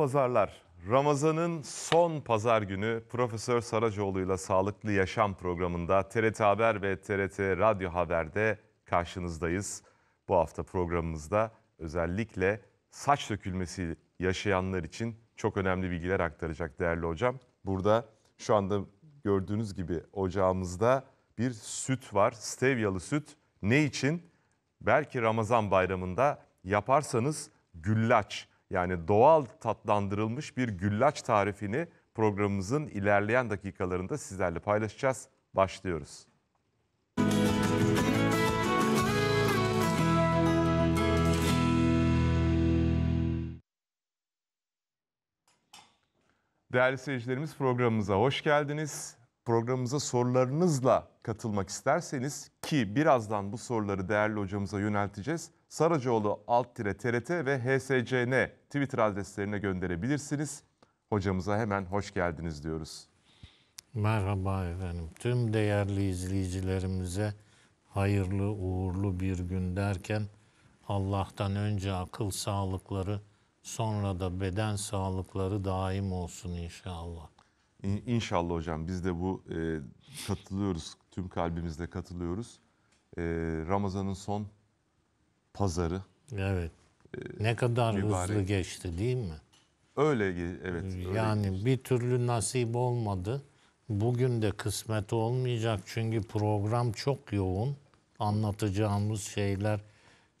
pazarlar. Ramazan'ın son pazar günü Profesör Saracoğlu ile Sağlıklı Yaşam programında TRT Haber ve TRT Radyo Haber'de karşınızdayız. Bu hafta programımızda özellikle saç dökülmesi yaşayanlar için çok önemli bilgiler aktaracak değerli hocam. Burada şu anda gördüğünüz gibi ocağımızda bir süt var. Stevyalı süt. Ne için? Belki Ramazan bayramında yaparsanız güllaç yani doğal tatlandırılmış bir güllaç tarifini programımızın ilerleyen dakikalarında sizlerle paylaşacağız. Başlıyoruz. Değerli seyircilerimiz programımıza hoş geldiniz programımıza sorularınızla katılmak isterseniz ki birazdan bu soruları değerli hocamıza yönelteceğiz. Saracoğlu alt tire TRT ve HSCN Twitter adreslerine gönderebilirsiniz. Hocamıza hemen hoş geldiniz diyoruz. Merhaba efendim. Tüm değerli izleyicilerimize hayırlı uğurlu bir gün derken Allah'tan önce akıl sağlıkları sonra da beden sağlıkları daim olsun inşallah. İnşallah hocam biz de bu e, katılıyoruz. Tüm kalbimizle katılıyoruz. E, Ramazan'ın son pazarı. Evet. E, ne kadar mübarek. hızlı geçti değil mi? Öyle evet. yani geçti. bir türlü nasip olmadı. Bugün de kısmet olmayacak çünkü program çok yoğun. Anlatacağımız şeyler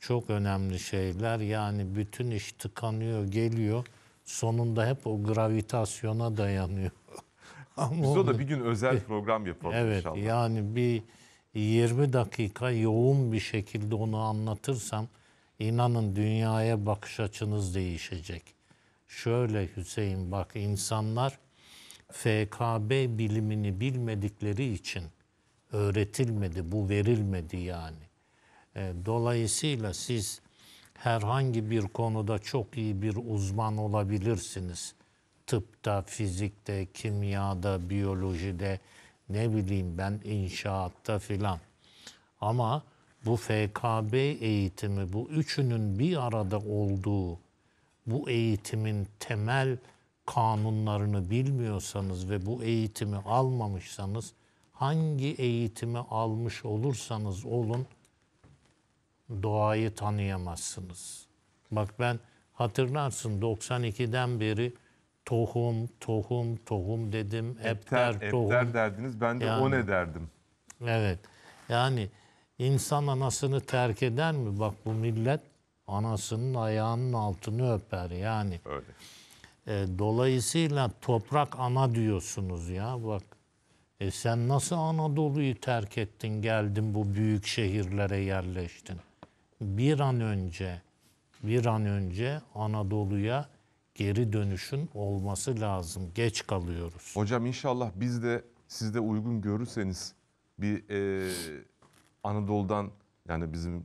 çok önemli şeyler. Yani bütün iş tıkanıyor, geliyor. Sonunda hep o gravitasyona dayanıyor. Ama Biz o da bir gün özel bir eh, program yapalım evet, inşallah. yani bir 20 dakika yoğun bir şekilde onu anlatırsam inanın dünyaya bakış açınız değişecek. Şöyle Hüseyin bak insanlar FKB bilimini bilmedikleri için öğretilmedi, bu verilmedi yani. E, dolayısıyla siz herhangi bir konuda çok iyi bir uzman olabilirsiniz tıpta, fizikte, kimyada, biyolojide, ne bileyim ben inşaatta filan. Ama bu FKB eğitimi, bu üçünün bir arada olduğu bu eğitimin temel kanunlarını bilmiyorsanız ve bu eğitimi almamışsanız hangi eğitimi almış olursanız olun doğayı tanıyamazsınız. Bak ben hatırlarsın 92'den beri tohum, tohum, tohum dedim. Epter, epter tohum. Epter derdiniz. Ben de yani, o ne derdim. Evet. Yani insan anasını terk eder mi? Bak bu millet anasının ayağının altını öper. Yani Öyle. E, dolayısıyla toprak ana diyorsunuz ya. Bak e sen nasıl Anadolu'yu terk ettin geldin bu büyük şehirlere yerleştin. Bir an önce bir an önce Anadolu'ya geri dönüşün olması lazım. Geç kalıyoruz. Hocam inşallah biz de siz de uygun görürseniz bir e, Anadolu'dan yani bizim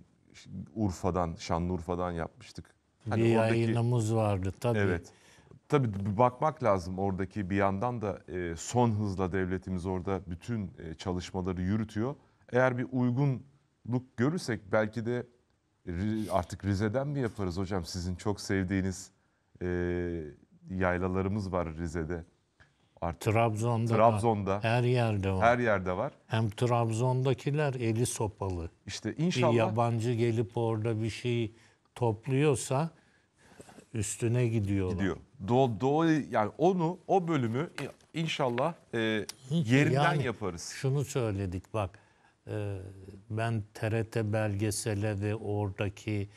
Urfa'dan, Şanlıurfa'dan yapmıştık. Hani bir oradaki, yayınımız vardı tabii. Evet. Tabii bakmak lazım oradaki bir yandan da e, son hızla devletimiz orada bütün e, çalışmaları yürütüyor. Eğer bir uygunluk görürsek belki de artık Rize'den mi yaparız hocam sizin çok sevdiğiniz e, yaylalarımız var Rize'de. Artık Trabzon'da, Trabzon'da var. her yerde var. Her yerde var. Hem Trabzon'dakiler eli sopalı. İşte inşallah bir yabancı gelip orada bir şey topluyorsa üstüne gidiyor. Gidiyor. Doğu, doğu yani onu o bölümü inşallah e, yerinden yani, yaparız. Şunu söyledik bak e, ben TRT belgesele ve oradaki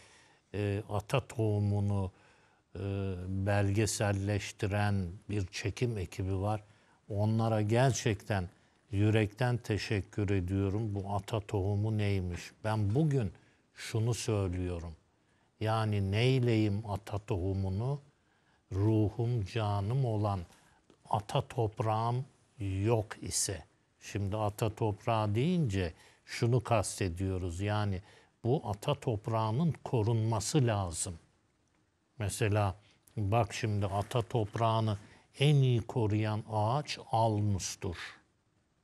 e, ata tohumunu e, belgeselleştiren bir çekim ekibi var. Onlara gerçekten yürekten teşekkür ediyorum. Bu ata tohumu neymiş? Ben bugün şunu söylüyorum. Yani neyleyim ata tohumunu? Ruhum, canım olan ata toprağım yok ise. Şimdi ata toprağı deyince şunu kastediyoruz. Yani bu ata toprağının korunması lazım. Mesela bak şimdi ata toprağını en iyi koruyan ağaç alnustur.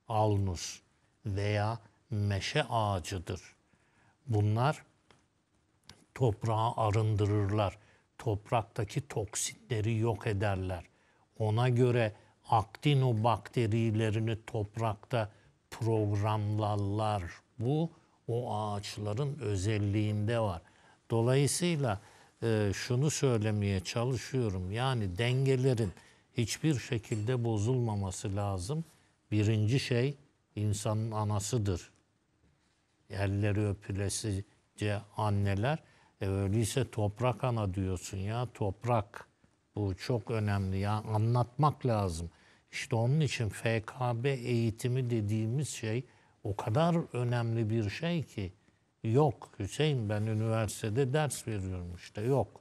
Alnus veya meşe ağacıdır. Bunlar toprağı arındırırlar. Topraktaki toksinleri yok ederler. Ona göre aktinobakterilerini toprakta programlarlar. Bu o ağaçların özelliğinde var. Dolayısıyla ee, şunu söylemeye çalışıyorum. Yani dengelerin hiçbir şekilde bozulmaması lazım. Birinci şey insanın anasıdır. Elleri öpülesice anneler. E öyleyse toprak ana diyorsun ya toprak. Bu çok önemli ya anlatmak lazım. İşte onun için FKB eğitimi dediğimiz şey o kadar önemli bir şey ki Yok Hüseyin ben üniversitede ders veriyorum işte yok.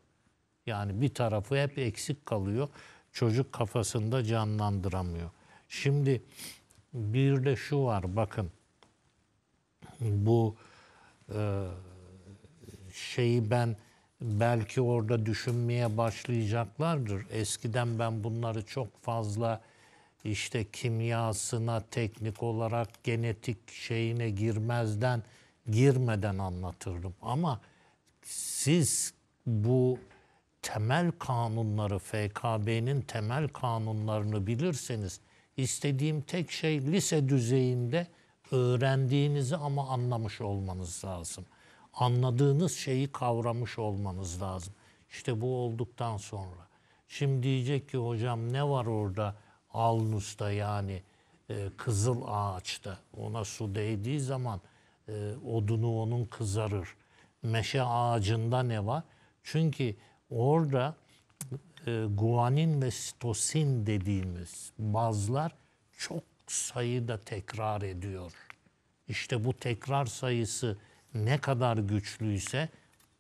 Yani bir tarafı hep eksik kalıyor. Çocuk kafasında canlandıramıyor. Şimdi bir de şu var bakın. Bu e, şeyi ben belki orada düşünmeye başlayacaklardır. Eskiden ben bunları çok fazla işte kimyasına, teknik olarak genetik şeyine girmezden girmeden anlatırdım. Ama siz bu temel kanunları, FKB'nin temel kanunlarını bilirseniz istediğim tek şey lise düzeyinde öğrendiğinizi ama anlamış olmanız lazım. Anladığınız şeyi kavramış olmanız lazım. İşte bu olduktan sonra. Şimdi diyecek ki hocam ne var orada alnusta yani e, kızıl ağaçta ona su değdiği zaman e, odunu onun kızarır. Meşe ağacında ne var? Çünkü orada e, guanin ve sitosin dediğimiz bazlar çok sayıda tekrar ediyor. İşte bu tekrar sayısı ne kadar güçlüyse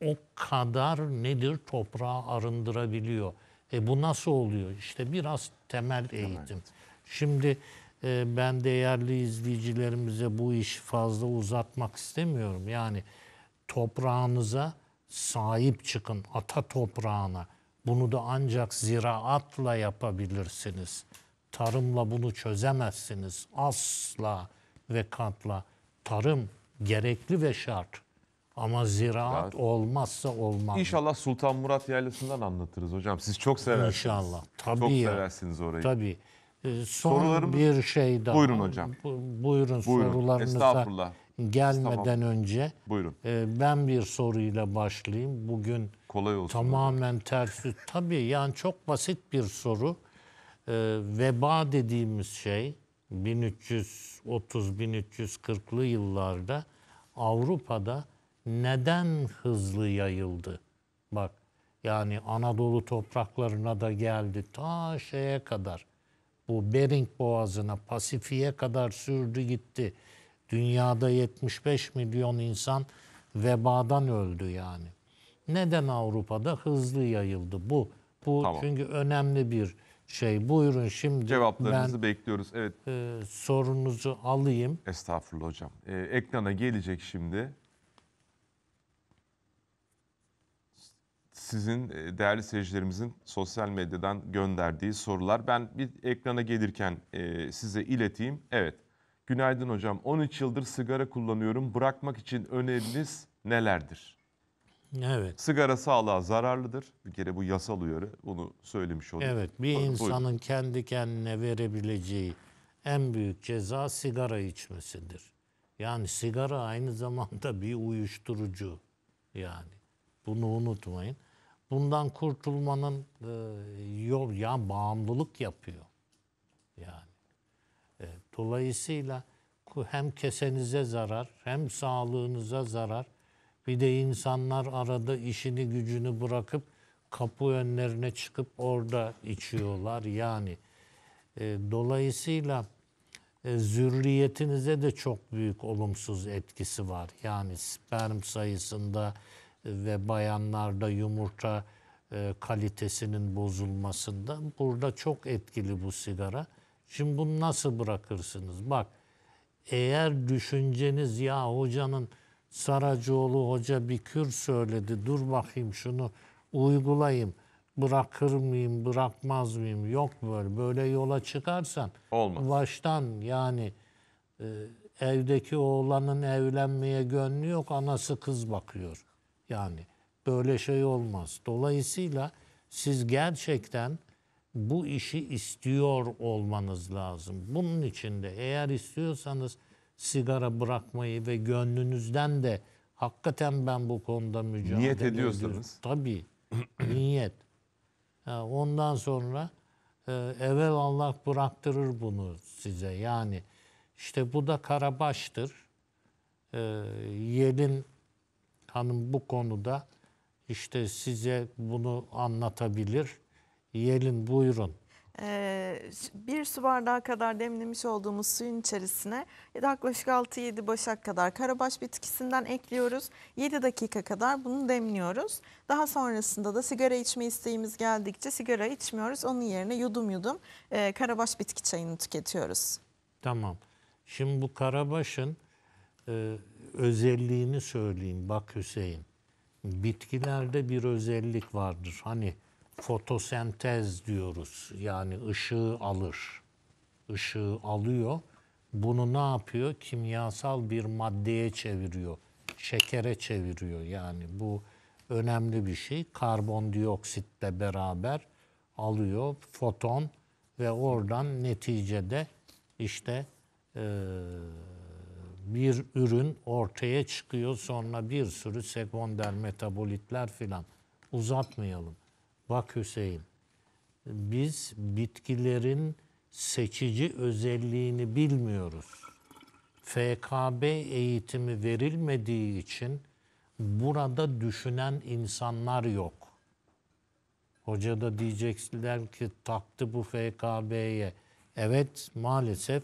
o kadar nedir toprağı arındırabiliyor. E bu nasıl oluyor? İşte biraz temel eğitim. Evet. Şimdi ee, ben değerli izleyicilerimize bu işi fazla uzatmak istemiyorum. Yani toprağınıza sahip çıkın, ata toprağına. Bunu da ancak ziraatla yapabilirsiniz. Tarımla bunu çözemezsiniz. Asla ve katla. Tarım gerekli ve şart. Ama ziraat yani, olmazsa olmaz. İnşallah Sultan Murat Yaylası'ndan anlatırız hocam. Siz çok seversiniz. İnşallah. Tabii çok ya. seversiniz orayı. Tabii. Ee, son Sorularımız... bir şey daha. Buyurun hocam. buyurun, buyurun sorularınıza Estağfurullah. gelmeden önce buyurun. E, ben bir soruyla başlayayım. Bugün kolay olsun. Tamamen tersi. Tabii yani çok basit bir soru. Ee, veba dediğimiz şey 1330-1340'lı yıllarda Avrupa'da neden hızlı yayıldı? Bak yani Anadolu topraklarına da geldi ta şeye kadar bu Bering Boğazı'na Pasifik'e kadar sürdü gitti. Dünyada 75 milyon insan vebadan öldü yani. Neden Avrupa'da hızlı yayıldı bu? Bu tamam. çünkü önemli bir şey. Buyurun şimdi. Cevaplarınızı ben, bekliyoruz. Evet. E, sorunuzu alayım. Estağfurullah hocam. E, ekrana gelecek şimdi. sizin e, değerli seyircilerimizin sosyal medyadan gönderdiği sorular. Ben bir ekrana gelirken e, size ileteyim. Evet. Günaydın hocam. 13 yıldır sigara kullanıyorum. Bırakmak için öneriniz nelerdir? Evet. Sigara sağlığa zararlıdır. Bir kere bu yasal uyarı. Bunu söylemiş olduk. Evet. Bir Buyurun. insanın kendi kendine verebileceği en büyük ceza sigara içmesidir. Yani sigara aynı zamanda bir uyuşturucu. Yani bunu unutmayın bundan kurtulmanın e, yol ya bağımlılık yapıyor. Yani e, dolayısıyla hem kesenize zarar, hem sağlığınıza zarar. Bir de insanlar arada işini gücünü bırakıp kapı önlerine çıkıp orada içiyorlar yani. E, dolayısıyla e, zürriyetinize de çok büyük olumsuz etkisi var. Yani sperm sayısında, ve bayanlarda yumurta e, kalitesinin bozulmasında burada çok etkili bu sigara. Şimdi bunu nasıl bırakırsınız? Bak eğer düşünceniz ya hocanın Saracoğlu hoca bir kür söyledi dur bakayım şunu uygulayayım bırakır mıyım bırakmaz mıyım yok böyle böyle yola çıkarsan Olmaz. baştan yani e, evdeki oğlanın evlenmeye gönlü yok anası kız bakıyor. Yani böyle şey olmaz. Dolayısıyla siz gerçekten bu işi istiyor olmanız lazım. Bunun için de eğer istiyorsanız sigara bırakmayı ve gönlünüzden de hakikaten ben bu konuda mücadele Niyet ediyorsanız. Ediyorum. Tabii. niyet. Ondan sonra e, evvel Allah bıraktırır bunu size. Yani işte bu da Karabaş'tır. E, Yel'in hanım bu konuda işte size bunu anlatabilir. Yelin buyurun. Ee, bir su bardağı kadar demlemiş olduğumuz suyun içerisine yaklaşık 6-7 başak kadar karabaş bitkisinden ekliyoruz. 7 dakika kadar bunu demliyoruz. Daha sonrasında da sigara içme isteğimiz geldikçe sigara içmiyoruz. Onun yerine yudum yudum e, karabaş bitki çayını tüketiyoruz. Tamam. Şimdi bu karabaşın e, özelliğini söyleyeyim bak Hüseyin. Bitkilerde bir özellik vardır. Hani fotosentez diyoruz. Yani ışığı alır. Işığı alıyor. Bunu ne yapıyor? Kimyasal bir maddeye çeviriyor. Şekere çeviriyor. Yani bu önemli bir şey. Karbondioksitle beraber alıyor foton ve oradan neticede işte eee bir ürün ortaya çıkıyor sonra bir sürü sekonder metabolitler filan. Uzatmayalım. Bak Hüseyin, biz bitkilerin seçici özelliğini bilmiyoruz. FKB eğitimi verilmediği için burada düşünen insanlar yok. Hoca da diyecekler ki taktı bu FKB'ye. Evet maalesef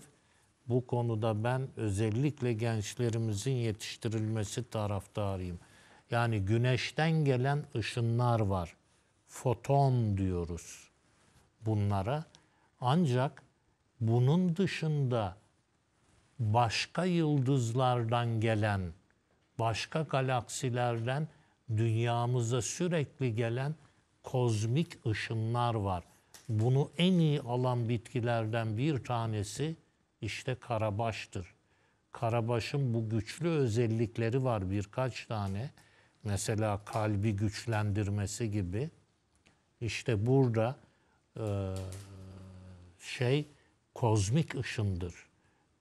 bu konuda ben özellikle gençlerimizin yetiştirilmesi taraftarıyım. Yani güneşten gelen ışınlar var. Foton diyoruz bunlara. Ancak bunun dışında başka yıldızlardan gelen, başka galaksilerden dünyamıza sürekli gelen kozmik ışınlar var. Bunu en iyi alan bitkilerden bir tanesi işte Karabaş'tır. Karabaş'ın bu güçlü özellikleri var birkaç tane. Mesela kalbi güçlendirmesi gibi. İşte burada e, şey kozmik ışındır.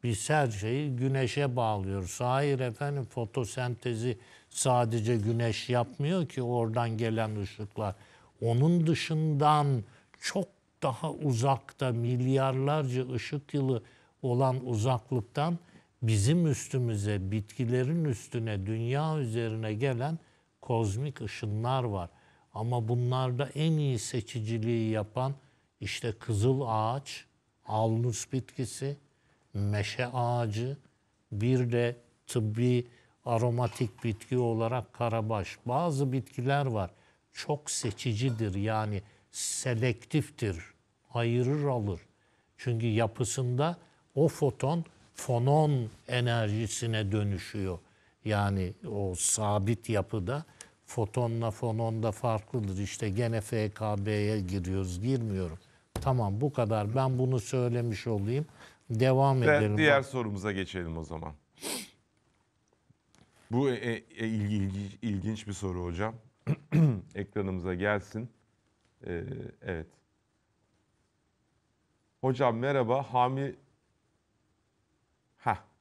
Biz her şeyi güneşe bağlıyoruz. Hayır efendim fotosentezi sadece güneş yapmıyor ki oradan gelen ışıklar. Onun dışından çok daha uzakta milyarlarca ışık yılı olan uzaklıktan bizim üstümüze, bitkilerin üstüne, dünya üzerine gelen kozmik ışınlar var. Ama bunlarda en iyi seçiciliği yapan işte kızıl ağaç, alnus bitkisi, meşe ağacı, bir de tıbbi aromatik bitki olarak karabaş. Bazı bitkiler var. Çok seçicidir yani selektiftir. Ayırır alır. Çünkü yapısında o foton fonon enerjisine dönüşüyor. Yani o sabit yapıda fotonla fonon da farklıdır. İşte gene FKB'ye giriyoruz, girmiyorum. Tamam bu kadar. Ben bunu söylemiş olayım. Devam Ve edelim. Diğer sorumuza geçelim o zaman. Bu e, e, e ilginç, ilginç bir soru hocam. Ekranımıza gelsin. Ee, evet. Hocam merhaba. Hami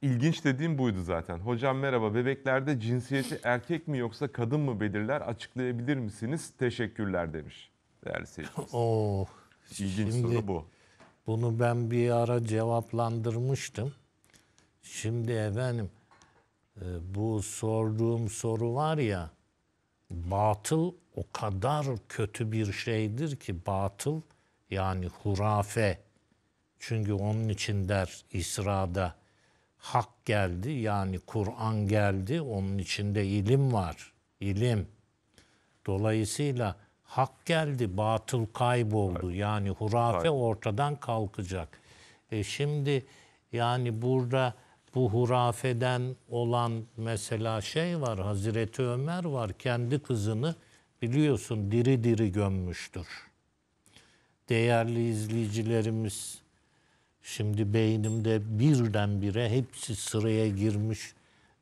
İlginç dediğim buydu zaten. Hocam merhaba. Bebeklerde cinsiyeti erkek mi yoksa kadın mı belirler? Açıklayabilir misiniz? Teşekkürler demiş. Değerli seyircilerimiz. Oo. İlginç Şimdi, soru bu. Bunu ben bir ara cevaplandırmıştım. Şimdi efendim e, bu sorduğum soru var ya batıl o kadar kötü bir şeydir ki batıl yani hurafe çünkü onun için der İsra'da hak geldi yani Kur'an geldi onun içinde ilim var. ilim Dolayısıyla hak geldi, batıl kayboldu. Yani hurafe ortadan kalkacak. E şimdi yani burada bu hurafeden olan mesela şey var. Hazreti Ömer var. Kendi kızını biliyorsun diri diri gömmüştür. Değerli izleyicilerimiz Şimdi beynimde birdenbire hepsi sıraya girmiş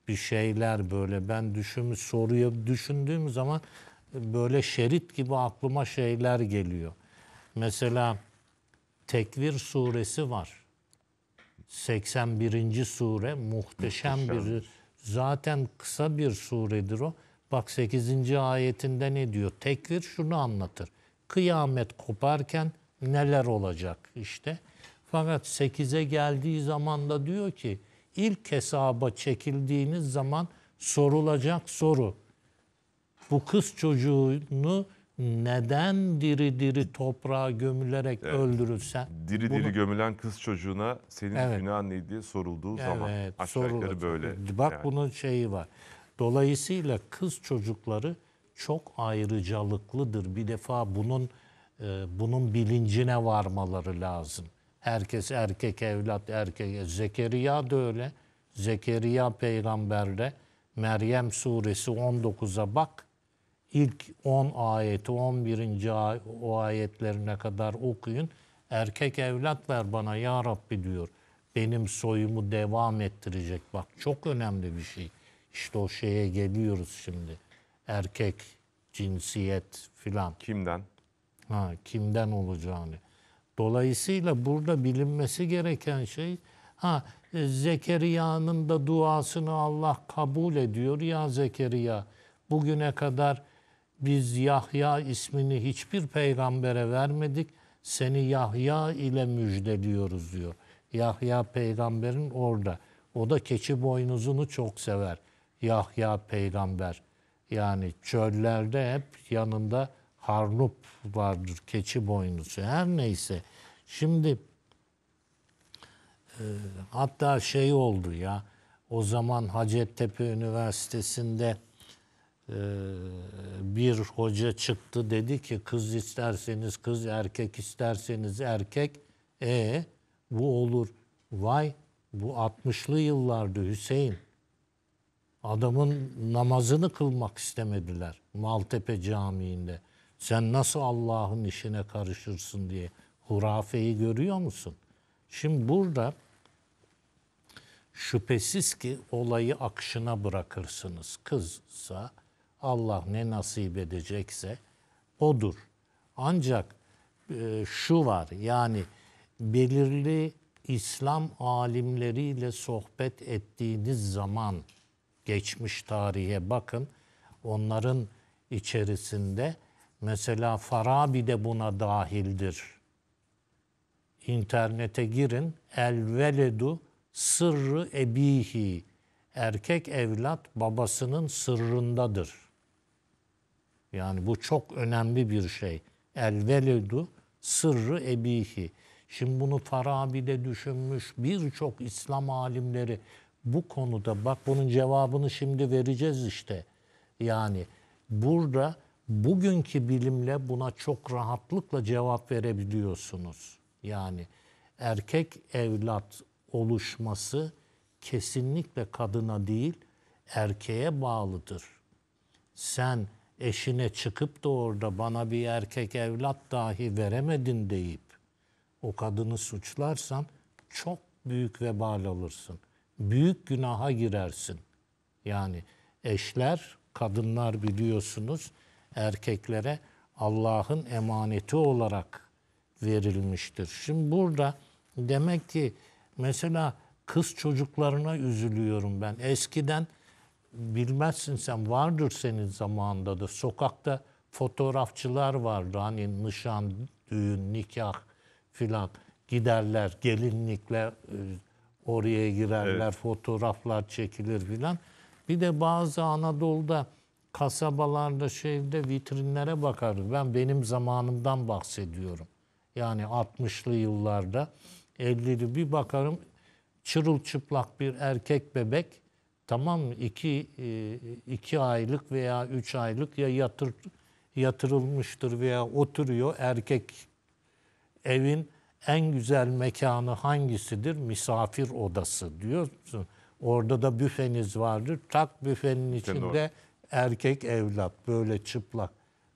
bir şeyler böyle. Ben düşünmüş soruyu düşündüğüm zaman böyle şerit gibi aklıma şeyler geliyor. Mesela Tekvir suresi var. 81. sure muhteşem, muhteşem. bir zaten kısa bir suredir o. Bak 8. ayetinde ne diyor? Tekvir şunu anlatır. Kıyamet koparken neler olacak işte. Fakat 8'e geldiği zaman da diyor ki ilk hesaba çekildiğiniz zaman sorulacak soru. Bu kız çocuğunu neden diri diri toprağa gömülerek evet. öldürülsen? Diri bunu... diri gömülen kız çocuğuna senin evet. günahın ne diye sorulduğu evet, zaman aşağı sorulacak. yukarı böyle. Bak yani. bunun şeyi var. Dolayısıyla kız çocukları çok ayrıcalıklıdır. Bir defa bunun e, bunun bilincine varmaları lazım. Herkes erkek evlat, erkek. Zekeriya da öyle. Zekeriya peygamberde Meryem suresi 19'a bak. İlk 10 ayeti, 11. Ay, o ayetlerine kadar okuyun. Erkek evlat ver bana ya Rabbi diyor. Benim soyumu devam ettirecek. Bak çok önemli bir şey. İşte o şeye geliyoruz şimdi. Erkek, cinsiyet filan. Kimden? Ha, kimden olacağını. Dolayısıyla burada bilinmesi gereken şey ha e, Zekeriya'nın da duasını Allah kabul ediyor ya Zekeriya. Bugüne kadar biz Yahya ismini hiçbir peygambere vermedik. Seni Yahya ile müjdeliyoruz diyor. Yahya peygamberin orada. O da keçi boynuzunu çok sever. Yahya peygamber. Yani çöllerde hep yanında harlup vardır, keçi boynusu. her neyse. Şimdi e, hatta şey oldu ya o zaman Hacettepe Üniversitesi'nde e, bir hoca çıktı dedi ki kız isterseniz kız erkek isterseniz erkek e bu olur vay bu 60'lı yıllardı Hüseyin adamın namazını kılmak istemediler Maltepe Camii'nde sen nasıl Allah'ın işine karışırsın diye hurafeyi görüyor musun? Şimdi burada şüphesiz ki olayı akışına bırakırsınız. Kızsa Allah ne nasip edecekse odur. Ancak e, şu var yani belirli İslam alimleriyle sohbet ettiğiniz zaman geçmiş tarihe bakın onların içerisinde Mesela Farabi de buna dahildir. İnternete girin. El veledu sırrı ebihi. Erkek evlat babasının sırrındadır. Yani bu çok önemli bir şey. El veledu sırrı ebihi. Şimdi bunu Farabi de düşünmüş. Birçok İslam alimleri bu konuda bak bunun cevabını şimdi vereceğiz işte. Yani burada bugünkü bilimle buna çok rahatlıkla cevap verebiliyorsunuz. Yani erkek evlat oluşması kesinlikle kadına değil erkeğe bağlıdır. Sen eşine çıkıp da orada bana bir erkek evlat dahi veremedin deyip o kadını suçlarsan çok büyük vebal alırsın. Büyük günaha girersin. Yani eşler, kadınlar biliyorsunuz erkeklere Allah'ın emaneti olarak verilmiştir. Şimdi burada demek ki mesela kız çocuklarına üzülüyorum ben. Eskiden bilmezsin sen vardır senin zamanında da sokakta fotoğrafçılar vardı. Hani nişan, düğün, nikah filan giderler gelinlikle e, oraya girerler, evet. fotoğraflar çekilir filan. Bir de bazı Anadolu'da kasabalarda şeyde vitrinlere bakardı. Ben benim zamanımdan bahsediyorum. Yani 60'lı yıllarda 50'li bir bakarım çırılçıplak bir erkek bebek tamam mı? İki, e, iki aylık veya üç aylık ya yatır, yatırılmıştır veya oturuyor erkek evin en güzel mekanı hangisidir? Misafir odası diyorsun. Orada da büfeniz vardır. Tak büfenin içinde erkek evlat böyle çıplak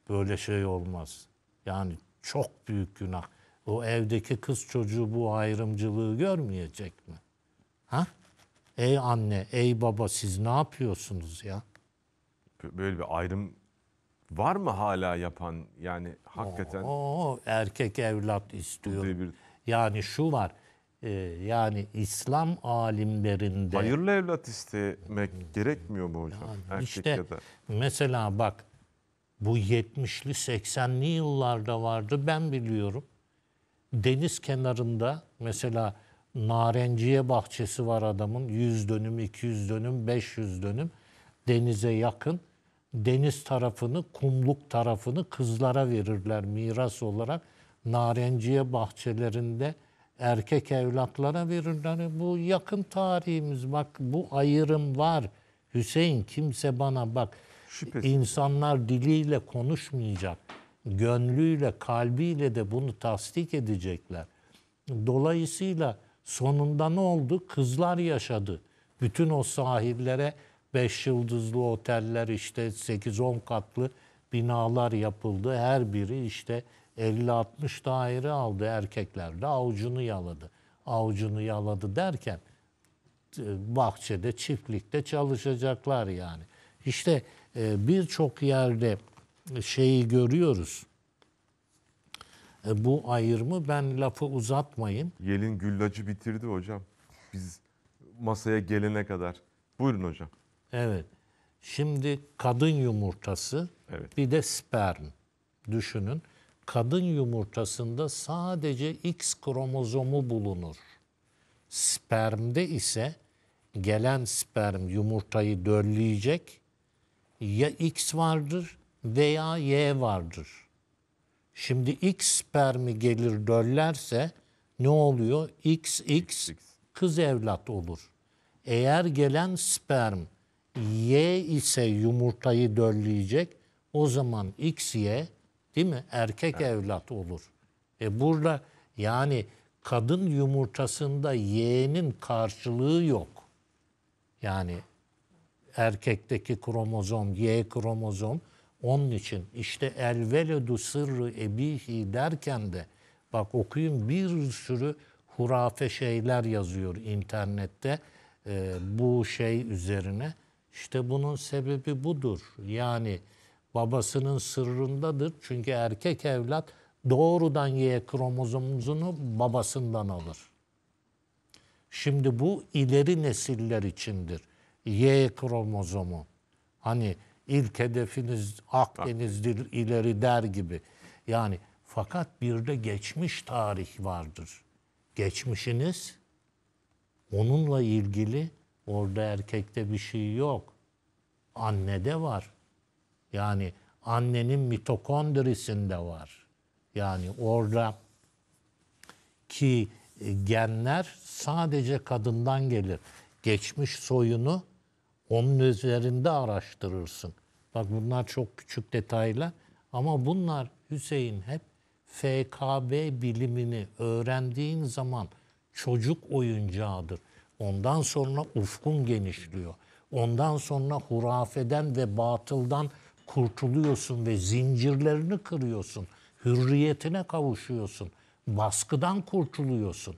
böyle şey olmaz. Yani çok büyük günah. O evdeki kız çocuğu bu ayrımcılığı görmeyecek mi? Ha? Ey anne, ey baba siz ne yapıyorsunuz ya? Böyle bir ayrım var mı hala yapan yani hakikaten? Oo, erkek evlat istiyor. Yani şu var ee, yani İslam alimlerinde... Hayırlı evlat istemek gerekmiyor mu hocam? Yani Erkek işte, ya da. mesela bak bu 70'li 80'li yıllarda vardı ben biliyorum. Deniz kenarında mesela narenciye bahçesi var adamın. 100 dönüm, 200 dönüm, 500 dönüm denize yakın. Deniz tarafını, kumluk tarafını kızlara verirler miras olarak. Narenciye bahçelerinde erkek evlatlara verirler. Hani bu yakın tarihimiz bak bu ayrım var. Hüseyin kimse bana bak Şüphesiz. insanlar diliyle konuşmayacak. Gönlüyle, kalbiyle de bunu tasdik edecekler. Dolayısıyla sonunda ne oldu? Kızlar yaşadı. Bütün o sahiplere 5 yıldızlı oteller işte 8-10 katlı binalar yapıldı. Her biri işte 50-60 daire aldı erkekler de avucunu yaladı. Avucunu yaladı derken bahçede, çiftlikte çalışacaklar yani. İşte e, birçok yerde şeyi görüyoruz. E, bu ayrımı ben lafı uzatmayayım. Yelin güllacı bitirdi hocam. Biz masaya gelene kadar. Buyurun hocam. Evet. Şimdi kadın yumurtası evet. bir de sperm düşünün kadın yumurtasında sadece X kromozomu bulunur. Spermde ise gelen sperm yumurtayı dölleyecek ya X vardır veya Y vardır. Şimdi X spermi gelir döllerse ne oluyor? X, X kız evlat olur. Eğer gelen sperm Y ise yumurtayı dölleyecek o zaman X, Y Değil mi? Erkek evet. evlat olur. E burada yani kadın yumurtasında yeğenin karşılığı yok. Yani erkekteki kromozom, Y kromozom onun için işte el sırrı ebihi derken de bak okuyun bir sürü hurafe şeyler yazıyor internette e, bu şey üzerine. İşte bunun sebebi budur. Yani babasının sırrındadır. Çünkü erkek evlat doğrudan Y kromozomunu babasından alır. Şimdi bu ileri nesiller içindir. Y kromozomu. Hani ilk hedefiniz Akdeniz'dir ileri der gibi. Yani fakat bir de geçmiş tarih vardır. Geçmişiniz onunla ilgili orada erkekte bir şey yok. Annede var. Yani annenin mitokondrisinde var. Yani orada ki e, genler sadece kadından gelir. Geçmiş soyunu onun üzerinde araştırırsın. Bak bunlar çok küçük detaylar ama bunlar Hüseyin hep FKB bilimini öğrendiğin zaman çocuk oyuncağıdır. Ondan sonra ufkun genişliyor. Ondan sonra hurafeden ve batıldan kurtuluyorsun ve zincirlerini kırıyorsun. Hürriyetine kavuşuyorsun. Baskıdan kurtuluyorsun.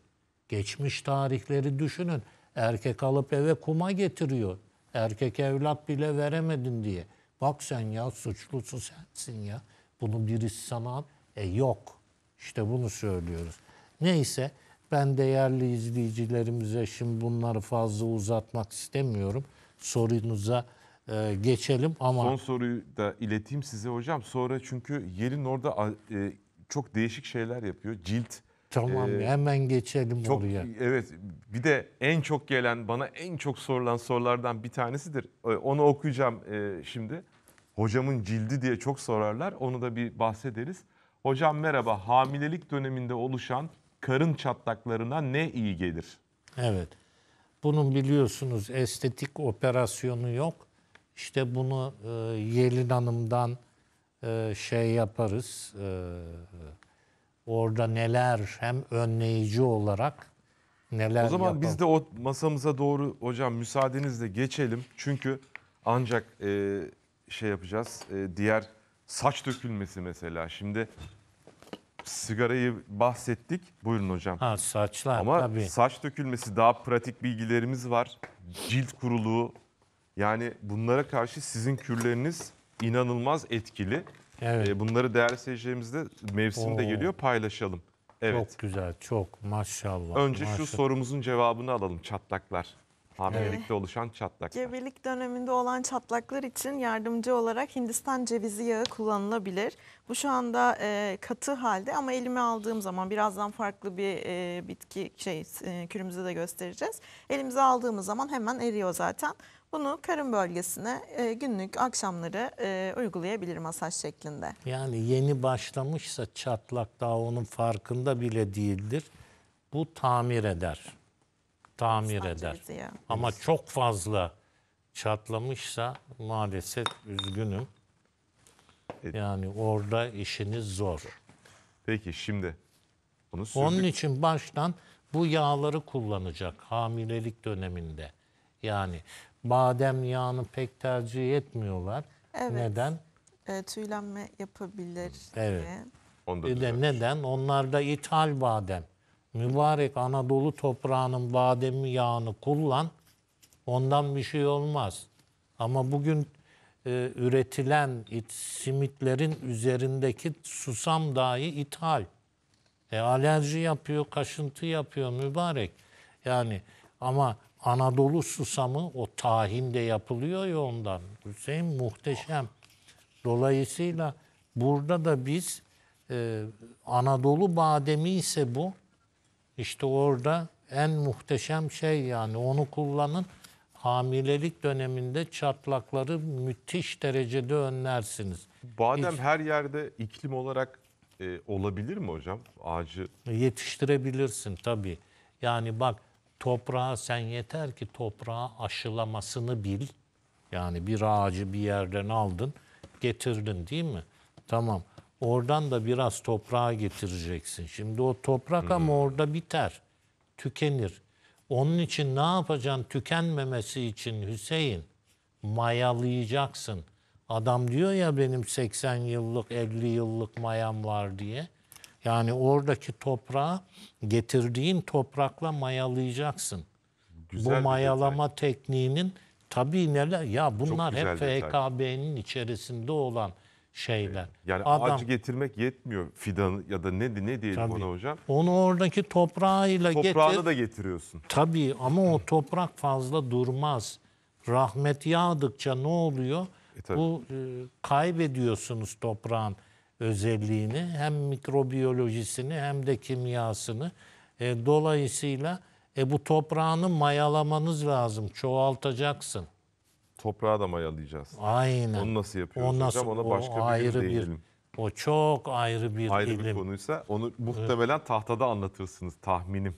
Geçmiş tarihleri düşünün. Erkek alıp eve kuma getiriyor. Erkek evlat bile veremedin diye. Bak sen ya suçlusu sensin ya. Bunu birisi sana al. E yok. İşte bunu söylüyoruz. Neyse ben değerli izleyicilerimize şimdi bunları fazla uzatmak istemiyorum. Sorunuza e, geçelim ama... Son soruyu da ileteyim size hocam. Sonra çünkü Yelin orada e, çok değişik şeyler yapıyor. Cilt... Tamam ee, hemen geçelim çok, oraya. Evet bir de en çok gelen bana en çok sorulan sorulardan bir tanesidir. E, onu okuyacağım e, şimdi. Hocamın cildi diye çok sorarlar. Onu da bir bahsederiz. Hocam merhaba. Hamilelik döneminde oluşan karın çatlaklarına ne iyi gelir? Evet. Bunun biliyorsunuz estetik operasyonu yok. İşte bunu e, Yelin Hanım'dan e, şey yaparız. E, e orada neler hem önleyici olarak neler O zaman yapalım. biz de o masamıza doğru hocam müsaadenizle geçelim. Çünkü ancak e, şey yapacağız. E, diğer saç dökülmesi mesela. Şimdi sigarayı bahsettik. Buyurun hocam. Ha saçlar Ama tabii. saç dökülmesi daha pratik bilgilerimiz var. Cilt kuruluğu yani bunlara karşı sizin kürleriniz inanılmaz etkili. Evet. E, bunları değerli seyircilerimizle mevsim de Oo. geliyor paylaşalım. Evet. Çok güzel, çok maşallah. Önce maşallah. şu sorumuzun cevabını alalım çatlaklar. Hamilelikte evet. oluşan çatlaklar. Gebelik döneminde olan çatlaklar için yardımcı olarak Hindistan cevizi yağı kullanılabilir. Bu şu anda e, katı halde ama elime aldığım zaman birazdan farklı bir e, bitki şey e, kürümüzü de göstereceğiz. Elimize aldığımız zaman hemen eriyor zaten. Bunu karın bölgesine e, günlük akşamları e, uygulayabilir masaj şeklinde. Yani yeni başlamışsa çatlak daha onun farkında bile değildir. Bu tamir eder. Tamir Sadece eder. Diyor. Ama çok fazla çatlamışsa maalesef üzgünüm. Yani orada işiniz zor. Peki şimdi bunu sürdük. Onun için baştan bu yağları kullanacak hamilelik döneminde. Yani badem yağını pek tercih etmiyorlar. Evet. Neden? E, tüylenme yapabilir. Evet. Onda Bir de düzeltmiş. neden? da ithal badem. Mübarek Anadolu toprağının bademi yağını kullan. Ondan bir şey olmaz. Ama bugün e, üretilen it, simitlerin üzerindeki susam dahi ithal. E, alerji yapıyor, kaşıntı yapıyor mübarek. Yani ama Anadolu susamı o tahin de yapılıyor ya ondan. Hüseyin muhteşem. Dolayısıyla burada da biz e, Anadolu bademi ise bu. İşte orada en muhteşem şey yani onu kullanın. Hamilelik döneminde çatlakları müthiş derecede önlersiniz. Badem Hiç, her yerde iklim olarak e, olabilir mi hocam? Ağacı yetiştirebilirsin tabii. Yani bak Toprağa sen yeter ki toprağa aşılamasını bil. Yani bir ağacı bir yerden aldın, getirdin değil mi? Tamam. Oradan da biraz toprağa getireceksin. Şimdi o toprak hmm. ama orada biter, tükenir. Onun için ne yapacaksın tükenmemesi için Hüseyin? Mayalayacaksın. Adam diyor ya benim 80 yıllık, 50 yıllık mayam var diye. Yani oradaki toprağı getirdiğin toprakla mayalayacaksın. Güzel Bu mayalama detay. tekniğinin tabii neler ya bunlar hep FKB'nin içerisinde olan şeyler. Yani Adam, ağacı getirmek yetmiyor fidanı ya da ne ne diyelim tabii, ona hocam? Onu oradaki toprağıyla Toprağını getir. Toprağını da getiriyorsun. Tabii ama o toprak fazla durmaz. Rahmet yağdıkça ne oluyor? E, Bu e, kaybediyorsunuz toprağın özelliğini hem mikrobiyolojisini hem de kimyasını. E, dolayısıyla e, bu toprağını mayalamanız lazım. Çoğaltacaksın. Toprağı da mayalayacağız. Aynen. Onu nasıl yapıyoruz o nasıl, Ona başka o ayrı bir ayrı Bir, o çok ayrı bir ayrı ilim. bir konuysa onu muhtemelen tahtada anlatırsınız tahminim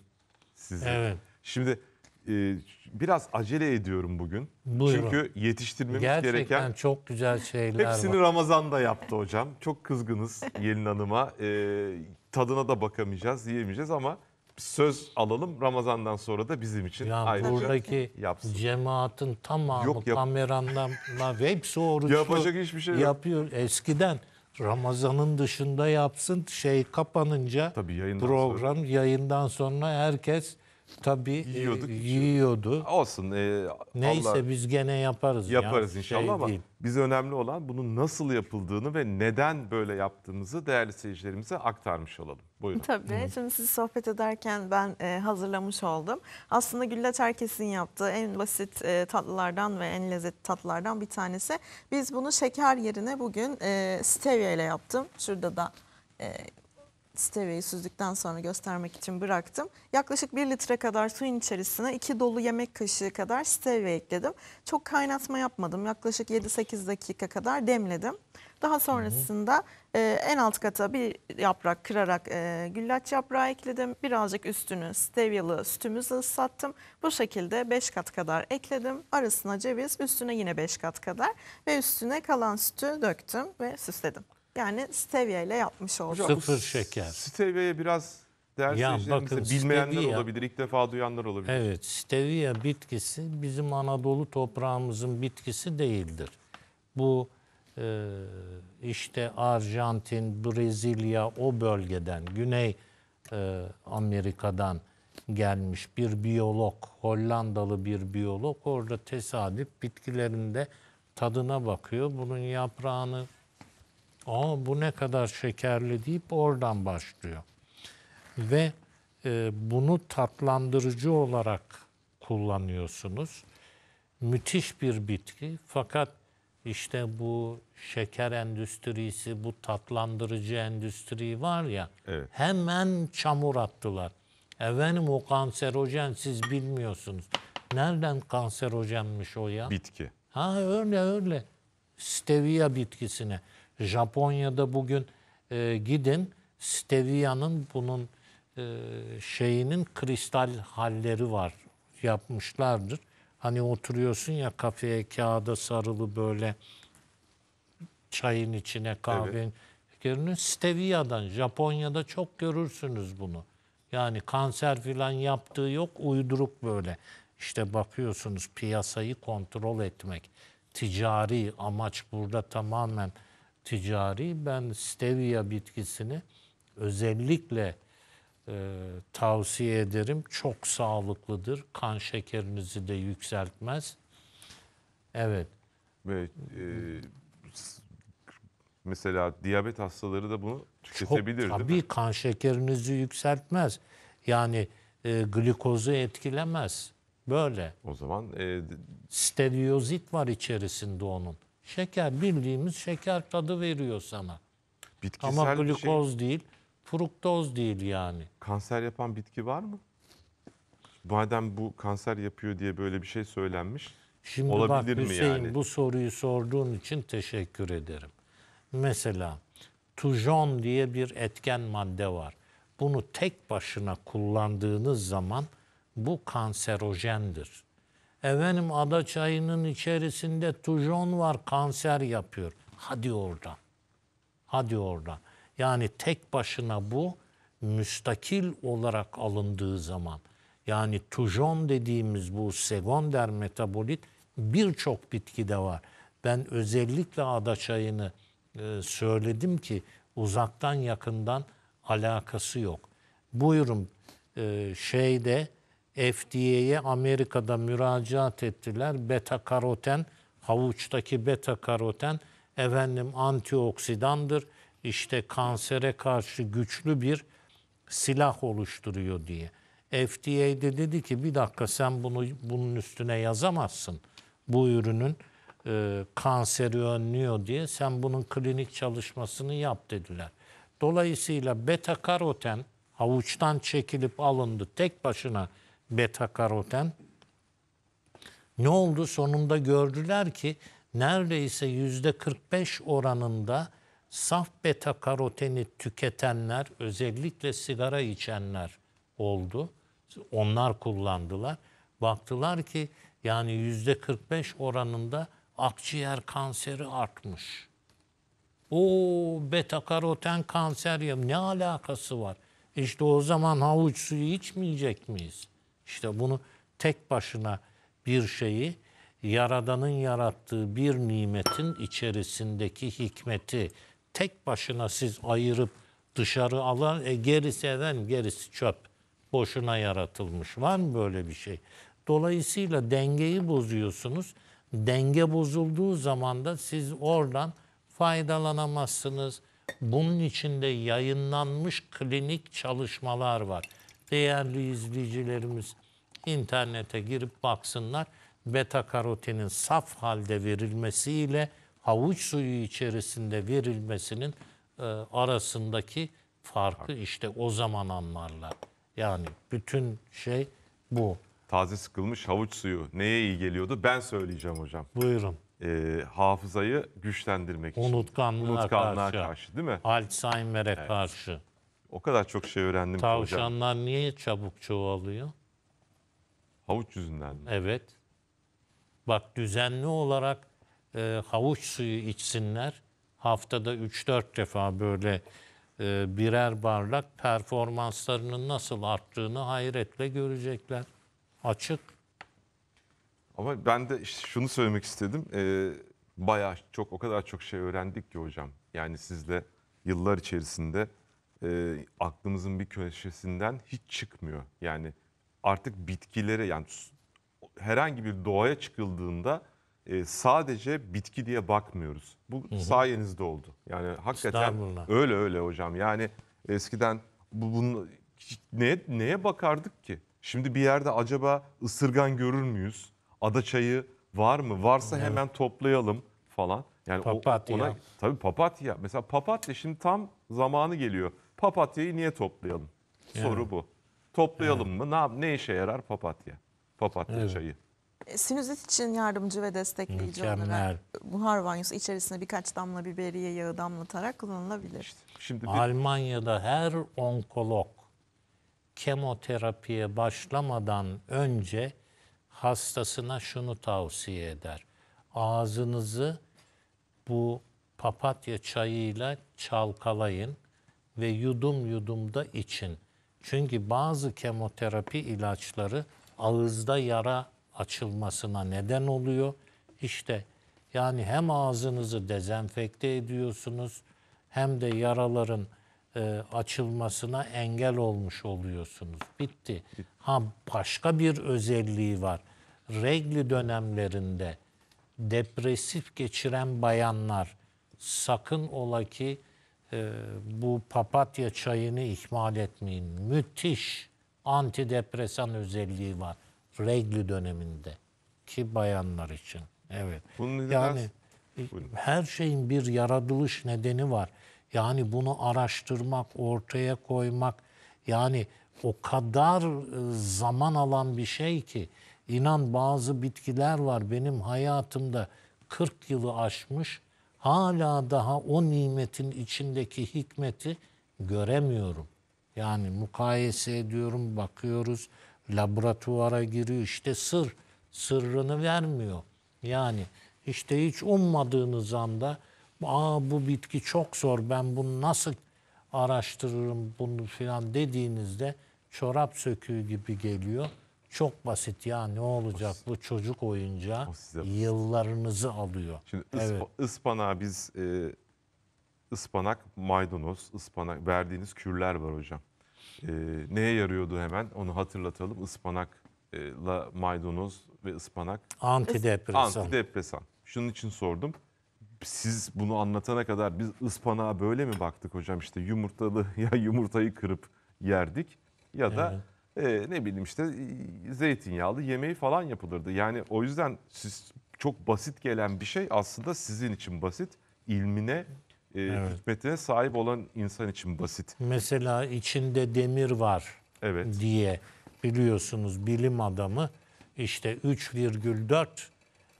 size. Evet. Şimdi e, biraz acele ediyorum bugün. Buyurun. Çünkü yetiştirmemiz Gerçekten gereken... Gerçekten çok güzel şeyler Hepsini var. Ramazan'da yaptı hocam. Çok kızgınız Yelin Hanım'a. E, tadına da bakamayacağız, yiyemeyeceğiz ama söz alalım Ramazan'dan sonra da bizim için ya ayrıca buradaki yapsın. cemaatin tamamı Yok, yap- kamerandan hepsi oruçlu. Yapacak hiçbir şey yok. Yapıyor eskiden. Ramazan'ın dışında yapsın şey kapanınca Tabii yayından program sonra. yayından sonra herkes Tabii e, yiyorduk. E, yiyordu. Olsun. E, Neyse Allah, biz gene yaparız. Yaparız ya, şey inşallah şey ama değil. bize önemli olan bunun nasıl yapıldığını ve neden böyle yaptığımızı değerli seyircilerimize aktarmış olalım. Buyurun. Tabii. Hı. Şimdi siz sohbet ederken ben e, hazırlamış oldum. Aslında güllaç herkesin yaptığı en basit e, tatlılardan ve en lezzetli tatlılardan bir tanesi. Biz bunu şeker yerine bugün e, stevia ile yaptım. Şurada da e, Stevey'i süzdükten sonra göstermek için bıraktım. Yaklaşık 1 litre kadar suyun içerisine 2 dolu yemek kaşığı kadar stevia ekledim. Çok kaynatma yapmadım. Yaklaşık 7-8 dakika kadar demledim. Daha sonrasında e, en alt kata bir yaprak kırarak e, güllaç yaprağı ekledim. Birazcık üstünü stevyalı sütümüzü ıslattım. Bu şekilde 5 kat kadar ekledim. Arasına ceviz, üstüne yine 5 kat kadar ve üstüne kalan sütü döktüm ve süsledim. Yani stevia ile yapmış olacak. Sıfır şeker. Stevia'ya biraz değerli Ya bilmeyenler stevia- olabilir, ilk defa duyanlar olabilir. Evet, stevia bitkisi bizim Anadolu toprağımızın bitkisi değildir. Bu e, işte Arjantin, Brezilya o bölgeden, Güney e, Amerika'dan gelmiş bir biyolog, Hollandalı bir biyolog orada tesadüf bitkilerinde tadına bakıyor. Bunun yaprağını Aa, bu ne kadar şekerli deyip oradan başlıyor. Ve e, bunu tatlandırıcı olarak kullanıyorsunuz. Müthiş bir bitki fakat işte bu şeker endüstrisi, bu tatlandırıcı endüstri var ya evet. hemen çamur attılar. Efendim o kanserojen siz bilmiyorsunuz. Nereden kanserojenmiş o ya? Bitki. Ha öyle öyle. Stevia bitkisine. Japonya'da bugün e, gidin Stevia'nın bunun e, şeyinin kristal halleri var yapmışlardır. Hani oturuyorsun ya kafeye kağıda sarılı böyle çayın içine kahvenin evet. görünün Stevia'dan Japonya'da çok görürsünüz bunu. Yani kanser filan yaptığı yok uyduruk böyle. İşte bakıyorsunuz piyasayı kontrol etmek. Ticari amaç burada tamamen ticari. Ben stevia bitkisini özellikle e, tavsiye ederim. Çok sağlıklıdır. Kan şekerinizi de yükseltmez. Evet. Ve e, mesela diyabet hastaları da bunu tüketebilir Çok, tabii, değil mi? kan şekerinizi yükseltmez. Yani e, glikozu etkilemez. Böyle. O zaman e, steviozit var içerisinde onun. Şeker bildiğimiz şeker tadı veriyor sana. Bitkisel Ama şey. glukoz şey. değil, fruktoz değil yani. Kanser yapan bitki var mı? Madem bu kanser yapıyor diye böyle bir şey söylenmiş. Şimdi olabilir bak, mi Hüseyin, yani? bu soruyu sorduğun için teşekkür ederim. Mesela tujon diye bir etken madde var. Bunu tek başına kullandığınız zaman bu kanserojendir. Efendim ada çayının içerisinde tujon var kanser yapıyor. Hadi oradan. Hadi oradan. Yani tek başına bu müstakil olarak alındığı zaman yani tujon dediğimiz bu sekonder metabolit birçok bitkide var. Ben özellikle ada çayını e, söyledim ki uzaktan yakından alakası yok. Buyurun e, şeyde FDA'ye Amerika'da müracaat ettiler. Beta karoten, havuçtaki beta karoten efendim antioksidandır. İşte kansere karşı güçlü bir silah oluşturuyor diye. FDA de dedi ki bir dakika sen bunu bunun üstüne yazamazsın. Bu ürünün e, kanseri önlüyor diye sen bunun klinik çalışmasını yap dediler. Dolayısıyla beta karoten havuçtan çekilip alındı tek başına beta karoten. Ne oldu? Sonunda gördüler ki neredeyse yüzde 45 oranında saf beta karoteni tüketenler, özellikle sigara içenler oldu. Onlar kullandılar. Baktılar ki yani yüzde 45 oranında akciğer kanseri artmış. O beta karoten kanser ya ne alakası var? İşte o zaman havuç suyu içmeyecek miyiz? İşte bunu tek başına bir şeyi yaradanın yarattığı bir nimetin içerisindeki hikmeti tek başına siz ayırıp dışarı alan e, gerisi efendim gerisi çöp boşuna yaratılmış. Var mı böyle bir şey? Dolayısıyla dengeyi bozuyorsunuz. Denge bozulduğu zaman da siz oradan faydalanamazsınız. Bunun içinde yayınlanmış klinik çalışmalar var değerli izleyicilerimiz internete girip baksınlar. Beta karotenin saf halde verilmesiyle havuç suyu içerisinde verilmesinin e, arasındaki farkı işte o zaman anlarlar. Yani bütün şey bu. Taze sıkılmış havuç suyu neye iyi geliyordu? Ben söyleyeceğim hocam. Buyurun. Ee, hafızayı güçlendirmek için. Unutkanlığa, Unutkanlığa karşı. karşı değil mi? Alzheimer'e evet. karşı. O kadar çok şey öğrendim ki Tavşanlar niye çabuk çoğalıyor? Havuç yüzünden. mi? Evet. Bak düzenli olarak e, havuç suyu içsinler. Haftada 3-4 defa böyle e, birer bardak performanslarının nasıl arttığını hayretle görecekler. Açık. Ama ben de şunu söylemek istedim. Ee, bayağı çok o kadar çok şey öğrendik ki hocam. Yani sizle yıllar içerisinde e, aklımızın bir köşesinden hiç çıkmıyor. Yani artık bitkilere yani herhangi bir doğaya çıkıldığında e, sadece bitki diye bakmıyoruz. Bu hı hı. sayenizde oldu. Yani hakikaten öyle öyle hocam. Yani eskiden bu bunu neye, neye bakardık ki? Şimdi bir yerde acaba ısırgan görür müyüz? Adaçayı var mı? Varsa evet. hemen toplayalım falan. Yani papatya. O, ona, tabii papatya. Mesela papatya şimdi tam zamanı geliyor. Papatya'yı niye toplayalım? Yani. Soru bu. Toplayalım yani. mı? Ne, ne işe yarar papatya? Papatya evet. çayı. E, sinüzit için yardımcı ve destekleyici olarak buhar banyosu içerisine birkaç damla biberiye yağı damlatarak kullanılabilir. şimdi bir... Almanya'da her onkolog kemoterapiye başlamadan önce hastasına şunu tavsiye eder. Ağzınızı bu papatya çayıyla çalkalayın ve yudum yudumda için. Çünkü bazı kemoterapi ilaçları ağızda yara açılmasına neden oluyor. İşte yani hem ağzınızı dezenfekte ediyorsunuz hem de yaraların e, açılmasına engel olmuş oluyorsunuz. Bitti. Ha başka bir özelliği var. Regli dönemlerinde depresif geçiren bayanlar sakın ola ki e, bu papatya çayını ihmal etmeyin. Müthiş antidepresan özelliği var. Regli döneminde ki bayanlar için. Evet. Bunun yani e, Buyurun. her şeyin bir yaratılış nedeni var. Yani bunu araştırmak, ortaya koymak yani o kadar e, zaman alan bir şey ki inan bazı bitkiler var benim hayatımda 40 yılı aşmış hala daha o nimetin içindeki hikmeti göremiyorum. Yani mukayese ediyorum, bakıyoruz, laboratuvara giriyor İşte sır, sırrını vermiyor. Yani işte hiç ummadığınız anda Aa, bu bitki çok zor ben bunu nasıl araştırırım bunu filan dediğinizde çorap söküğü gibi geliyor. Çok basit ya ne olacak bu çocuk oyuncağı yıllarınızı alıyor. Şimdi Evet. ıspanağı biz e, ıspanak, maydanoz, ıspanak verdiğiniz kürler var hocam. E, neye yarıyordu hemen onu hatırlatalım. Ispanakla e, maydanoz ve ıspanak Antidepresan. antidepresan. Şunun için sordum. Siz bunu anlatana kadar biz ıspanağa böyle mi baktık hocam? İşte yumurtalı ya yumurtayı kırıp yerdik ya da e, ne bileyim işte zeytinyağlı yemeği falan yapılırdı. Yani o yüzden siz çok basit gelen bir şey aslında sizin için basit. ilmine e, Evet. hikmetine sahip olan insan için basit. Mesela içinde demir var Evet. diye biliyorsunuz bilim adamı işte 3,4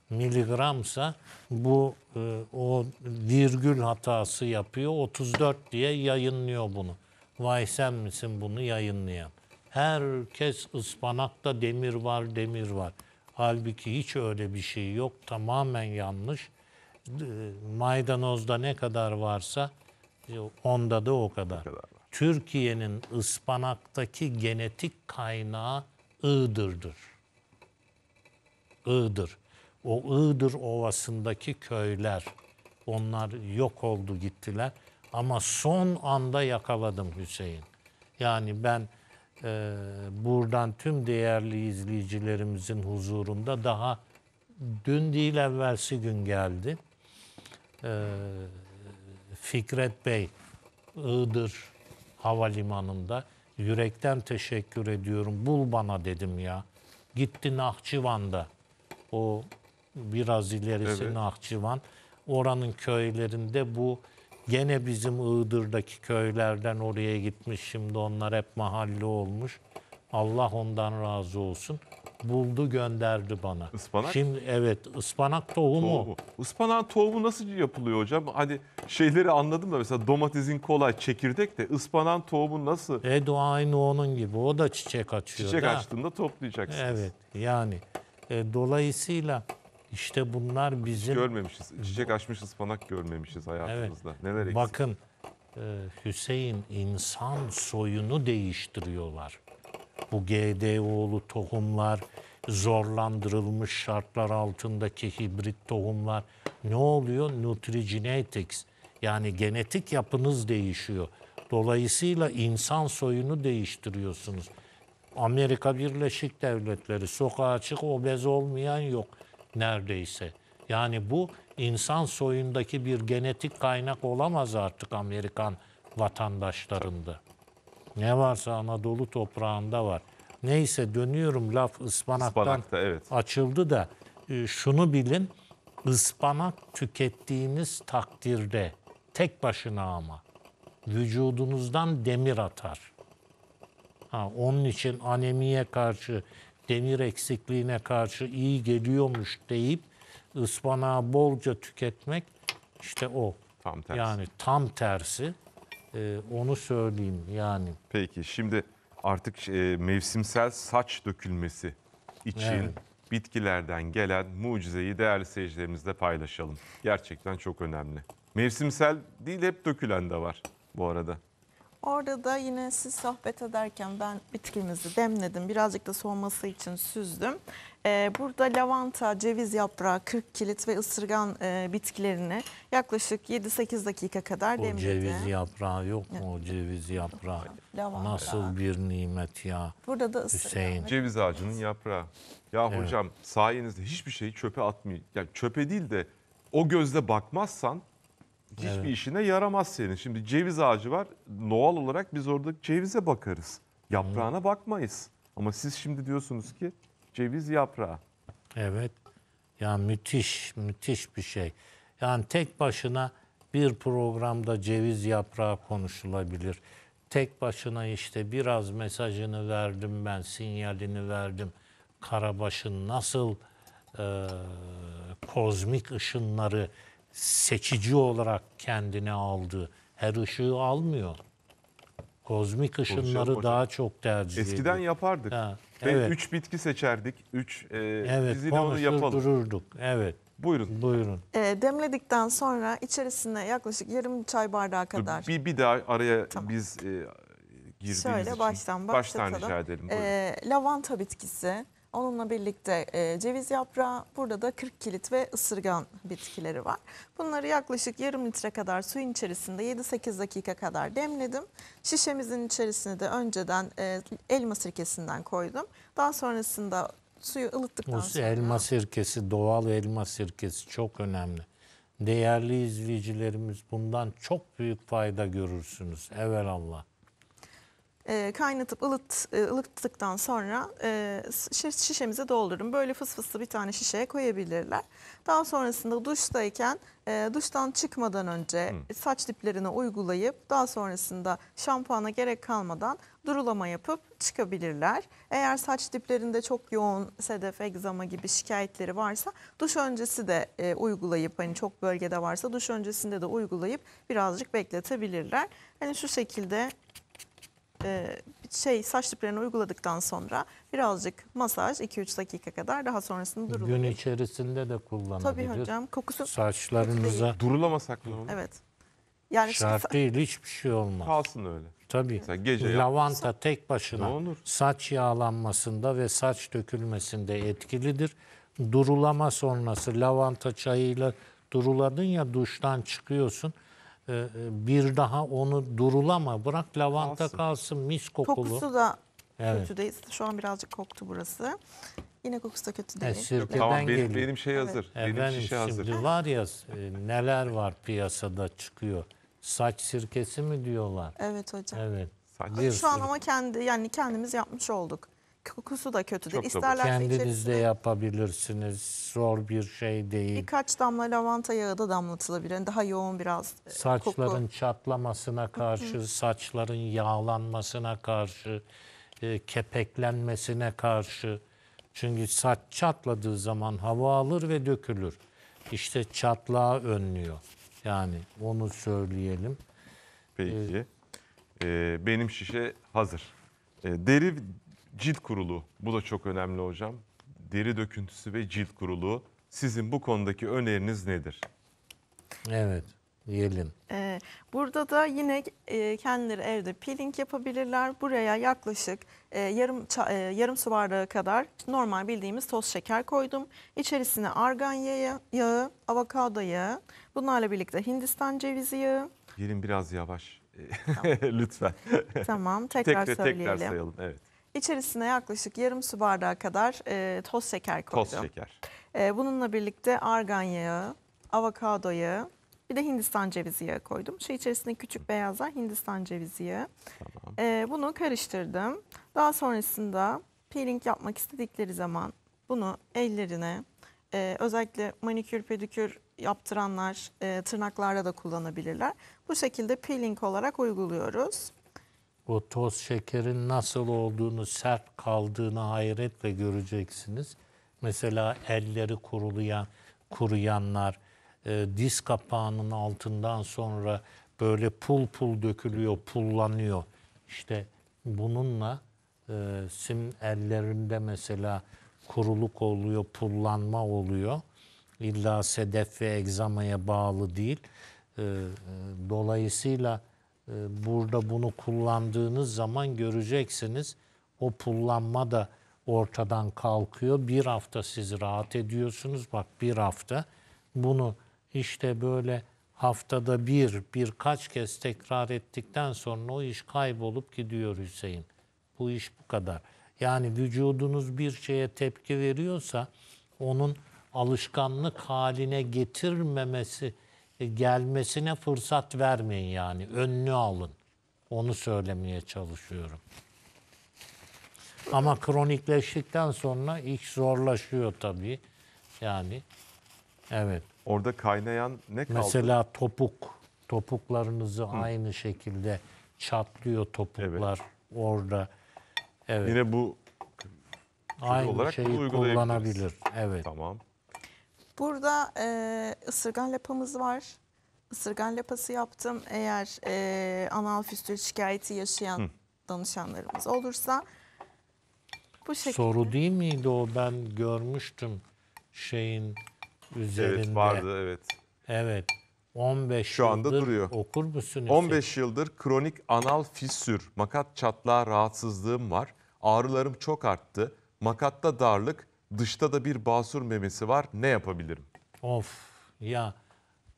miligramsa bu e, o virgül hatası yapıyor 34 diye yayınlıyor bunu. Vay sen misin bunu yayınlayan? herkes ıspanakta demir var, demir var. Halbuki hiç öyle bir şey yok. Tamamen yanlış. Maydanozda ne kadar varsa e, onda da o kadar. kadar Türkiye'nin ıspanaktaki genetik kaynağı Iğdır'dır. Iğdır. O Iğdır Ovası'ndaki köyler. Onlar yok oldu gittiler. Ama son anda yakaladım Hüseyin. Yani ben e, buradan tüm değerli izleyicilerimizin huzurunda daha dün değil evvelsi gün geldi. E, Fikret Bey Iğdır Havalimanı'nda yürekten teşekkür ediyorum. Bul bana dedim ya. Gitti Nahçıvan'da. O biraz ilerisi evet. Nahçıvan. Oranın köylerinde bu Gene bizim Iğdır'daki köylerden oraya gitmiş. Şimdi onlar hep mahalle olmuş. Allah ondan razı olsun. Buldu gönderdi bana. Ispanak? Şimdi evet ıspanak tohumu. tohumu. Ispanağın tohumu nasıl yapılıyor hocam? Hani şeyleri anladım da mesela domatesin kolay çekirdek de ıspanağın tohumu nasıl? Edo aynı onun gibi. O da çiçek açıyor. Çiçek da. açtığında toplayacaksınız. Evet yani e, dolayısıyla işte bunlar bizim... Hiç görmemişiz. Çiçek açmış ıspanak görmemişiz hayatımızda. Evet. Neler eksik? Bakın e, Hüseyin insan soyunu değiştiriyorlar. Bu GDO'lu tohumlar, zorlandırılmış şartlar altındaki hibrit tohumlar. Ne oluyor? Nutrigenetics. Yani genetik yapınız değişiyor. Dolayısıyla insan soyunu değiştiriyorsunuz. Amerika Birleşik Devletleri sokağa çık obez olmayan yok neredeyse. Yani bu insan soyundaki bir genetik kaynak olamaz artık Amerikan vatandaşlarında. Ne varsa Anadolu toprağında var. Neyse dönüyorum laf ıspanaktan Ispanakta, evet. açıldı da e, şunu bilin ıspanak tükettiğiniz takdirde tek başına ama vücudunuzdan demir atar. Ha, onun için anemiye karşı demir eksikliğine karşı iyi geliyormuş deyip ıspanağı bolca tüketmek işte o. Tam tersi. Yani tam tersi. Ee, onu söyleyeyim yani. Peki şimdi artık e, mevsimsel saç dökülmesi için evet. bitkilerden gelen mucizeyi değerli seyircilerimizle paylaşalım. Gerçekten çok önemli. Mevsimsel değil hep dökülen de var bu arada. Orada da yine siz sohbet ederken ben bitkimizi demledim. Birazcık da soğuması için süzdüm. Ee, burada lavanta, ceviz yaprağı, kırk kilit ve ısırgan e, bitkilerini yaklaşık 7-8 dakika kadar demledim. O ceviz yaprağı yok mu? O ceviz yaprağı. Lavanta. Nasıl bir nimet ya Burada da Hüseyin. Ceviz ağacının yaprağı. Ya evet. hocam sayenizde hiçbir şeyi çöpe atmayın. Yani çöpe değil de o gözle bakmazsan Hiçbir evet. işine yaramaz senin. Şimdi ceviz ağacı var. Doğal olarak biz orada cevize bakarız. Yaprağına hmm. bakmayız. Ama siz şimdi diyorsunuz ki ceviz yaprağı. Evet. Ya müthiş, müthiş bir şey. Yani tek başına bir programda ceviz yaprağı konuşulabilir. Tek başına işte biraz mesajını verdim ben, sinyalini verdim. Karabaş'ın nasıl e, kozmik ışınları seçici olarak kendine aldı. Her ışığı almıyor. Kozmik ışınları daha çok tercih ediyor. Eskiden yapardık. Ha, evet. üç bitki seçerdik. Üç e, evet, biz onu yapalım. dururduk. Evet. Buyurun. Buyurun. E, demledikten sonra içerisine yaklaşık yarım çay bardağı kadar. Bir, bir daha araya tamam. biz e, girdiğimiz Şöyle için baştan başlatalım. Baştan rica edelim. E, lavanta bitkisi, Onunla birlikte e, ceviz yaprağı, burada da 40 kilit ve ısırgan bitkileri var. Bunları yaklaşık yarım litre kadar suyun içerisinde 7-8 dakika kadar demledim. Şişemizin içerisine de önceden e, elma sirkesinden koydum. Daha sonrasında suyu ılıttıktan Bu sonra... elma sirkesi, doğal elma sirkesi çok önemli. Değerli izleyicilerimiz bundan çok büyük fayda görürsünüz. Evelallah e, kaynatıp ılıt, e, ılıttıktan sonra e, şişemize doldurun. Böyle fıslı bir tane şişeye koyabilirler. Daha sonrasında duştayken e, duştan çıkmadan önce Hı. saç diplerine uygulayıp daha sonrasında şampuana gerek kalmadan durulama yapıp çıkabilirler. Eğer saç diplerinde çok yoğun sedef, egzama gibi şikayetleri varsa duş öncesi de e, uygulayıp hani çok bölgede varsa duş öncesinde de uygulayıp birazcık bekletebilirler. Hani şu şekilde e, şey saç diplerine uyguladıktan sonra birazcık masaj 2-3 dakika kadar daha sonrasında durulur. Gün içerisinde de kullanabilir. Tabii hocam kokusu Saçlarınıza Durulamasak mı? Evet. Yani şart şimdi, değil hiçbir şey olmaz. Kalsın öyle. Tabii. Mesela gece yap. Lavanta tek başına olur? saç yağlanmasında ve saç dökülmesinde etkilidir. Durulama sonrası lavanta çayıyla duruladın ya duştan çıkıyorsun. Ee, e, bir daha onu durulama. Bırak lavanta kalsın, kalsın mis kokulu. Kokusu da evet. kötü değil. Şu an birazcık koktu burası. Yine kokusu da kötü e, değil. E, sirkeden tamam, benim, benim şey hazır. Evet. Benim Efendim, şişe hazır. Şimdi var ya e, neler var piyasada çıkıyor. Saç sirkesi mi diyorlar? Evet hocam. Evet. Saç. Şu an ama kendi yani kendimiz yapmış olduk kokusu da kötü değil. Çok da İsterlerse Kendiniz de yapabilirsiniz. Zor bir şey değil. birkaç damla lavanta yağı da damlatılabilir. Yani daha yoğun biraz e, Saçların koku. çatlamasına karşı, saçların yağlanmasına karşı, e, kepeklenmesine karşı. Çünkü saç çatladığı zaman hava alır ve dökülür. İşte çatlağı önlüyor. Yani onu söyleyelim. Peki. Ee, benim şişe hazır. E, deri cilt kurulu. Bu da çok önemli hocam. Deri döküntüsü ve cilt kurulu. Sizin bu konudaki öneriniz nedir? Evet. Diyelim. Ee, burada da yine e, kendileri evde peeling yapabilirler. Buraya yaklaşık e, yarım e, yarım su bardağı kadar normal bildiğimiz toz şeker koydum. İçerisine argan yağı, yağı avokado yağı, bunlarla birlikte Hindistan cevizi yağı. Gelin biraz yavaş. Tamam. Lütfen. Tamam, tekrar, tekrar söyleyelim. Tekrar sayalım, evet. İçerisine yaklaşık yarım su bardağı kadar e, toz şeker koydum. Toz şeker. E, bununla birlikte argan yağı, avokado yağı, bir de Hindistan cevizi yağı koydum. Şu içerisinde küçük beyazlar Hindistan cevizi yağı. Tamam. E, bunu karıştırdım. Daha sonrasında peeling yapmak istedikleri zaman bunu ellerine e, özellikle manikür pedikür yaptıranlar e, tırnaklarda da kullanabilirler. Bu şekilde peeling olarak uyguluyoruz o toz şekerin nasıl olduğunu, sert kaldığını hayretle göreceksiniz. Mesela elleri kuruluyan, kuruyanlar, e, diz kapağının altından sonra böyle pul pul dökülüyor, pullanıyor. İşte bununla e, sim ellerinde mesela kuruluk oluyor, pullanma oluyor. İlla sedef ve egzamaya bağlı değil. E, e, dolayısıyla ee, burada bunu kullandığınız zaman göreceksiniz o kullanma da ortadan kalkıyor. Bir hafta siz rahat ediyorsunuz. Bak bir hafta bunu işte böyle haftada bir, birkaç kez tekrar ettikten sonra o iş kaybolup gidiyor Hüseyin. Bu iş bu kadar. Yani vücudunuz bir şeye tepki veriyorsa onun alışkanlık haline getirmemesi e, gelmesine fırsat vermeyin yani. Önünü alın. Onu söylemeye çalışıyorum. Ama kronikleştikten sonra iş zorlaşıyor tabii. Yani evet. Orada kaynayan ne kaldı? Mesela topuk. Topuklarınızı Hı. aynı şekilde çatlıyor topuklar evet. orada. Evet. Yine bu aynı olarak şeyi kullanabilir. Evet. Tamam. Burada e, ısırgan lapamız var. Isırgan lapası yaptım. Eğer e, anal füstül şikayeti yaşayan Hı. danışanlarımız olursa bu şekilde. Soru değil miydi o? Ben görmüştüm şeyin üzerinde. Evet vardı evet. Evet. 15 Şu anda yıldır duruyor. okur musun? Hüseyin? 15 yıldır kronik anal fissür, makat çatlağı rahatsızlığım var. Ağrılarım çok arttı. Makatta darlık, Dışta da bir basur memesi var. Ne yapabilirim? Of ya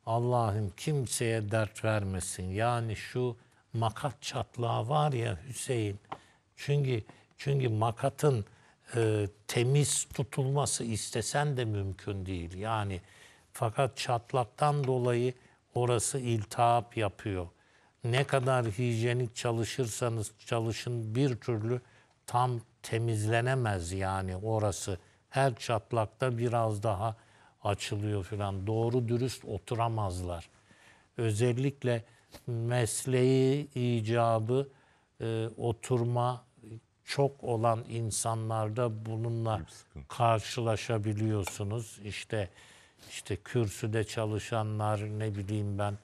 Allah'ım kimseye dert vermesin. Yani şu makat çatlağı var ya Hüseyin. Çünkü çünkü makatın e, temiz tutulması istesen de mümkün değil. Yani fakat çatlaktan dolayı orası iltihap yapıyor. Ne kadar hijyenik çalışırsanız çalışın bir türlü tam temizlenemez yani orası her çatlakta biraz daha açılıyor falan. Doğru dürüst oturamazlar. Özellikle mesleği icabı e, oturma çok olan insanlarda bununla karşılaşabiliyorsunuz. İşte işte kürsüde çalışanlar ne bileyim ben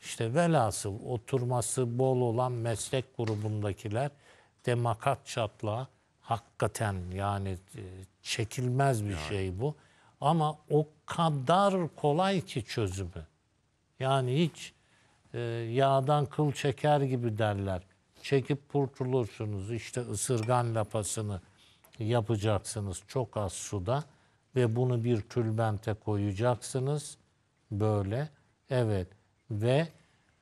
işte velhasıl oturması bol olan meslek grubundakiler demakat çatlağı Hakikaten yani e, çekilmez bir yani. şey bu. Ama o kadar kolay ki çözümü. Yani hiç e, yağdan kıl çeker gibi derler. Çekip kurtulursunuz. İşte ısırgan lapasını yapacaksınız çok az suda ve bunu bir tülbente koyacaksınız. Böyle. Evet. Ve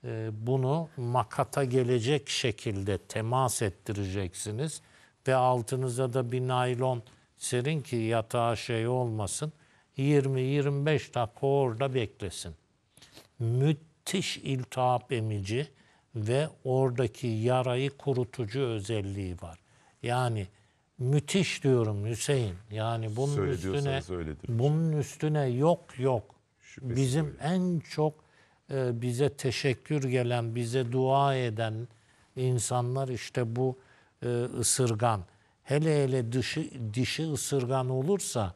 e, bunu makata gelecek şekilde temas ettireceksiniz ve altınıza da bir naylon serin ki yatağa şey olmasın. 20-25 dakika orada beklesin. Müthiş iltihap emici ve oradaki yarayı kurutucu özelliği var. Yani müthiş diyorum Hüseyin. Yani bunun üstüne öyledir. bunun üstüne yok yok. Şüphesiz Bizim öyle. en çok e, bize teşekkür gelen, bize dua eden insanlar işte bu e, ısırgan. Hele hele dışı, dişi ısırgan olursa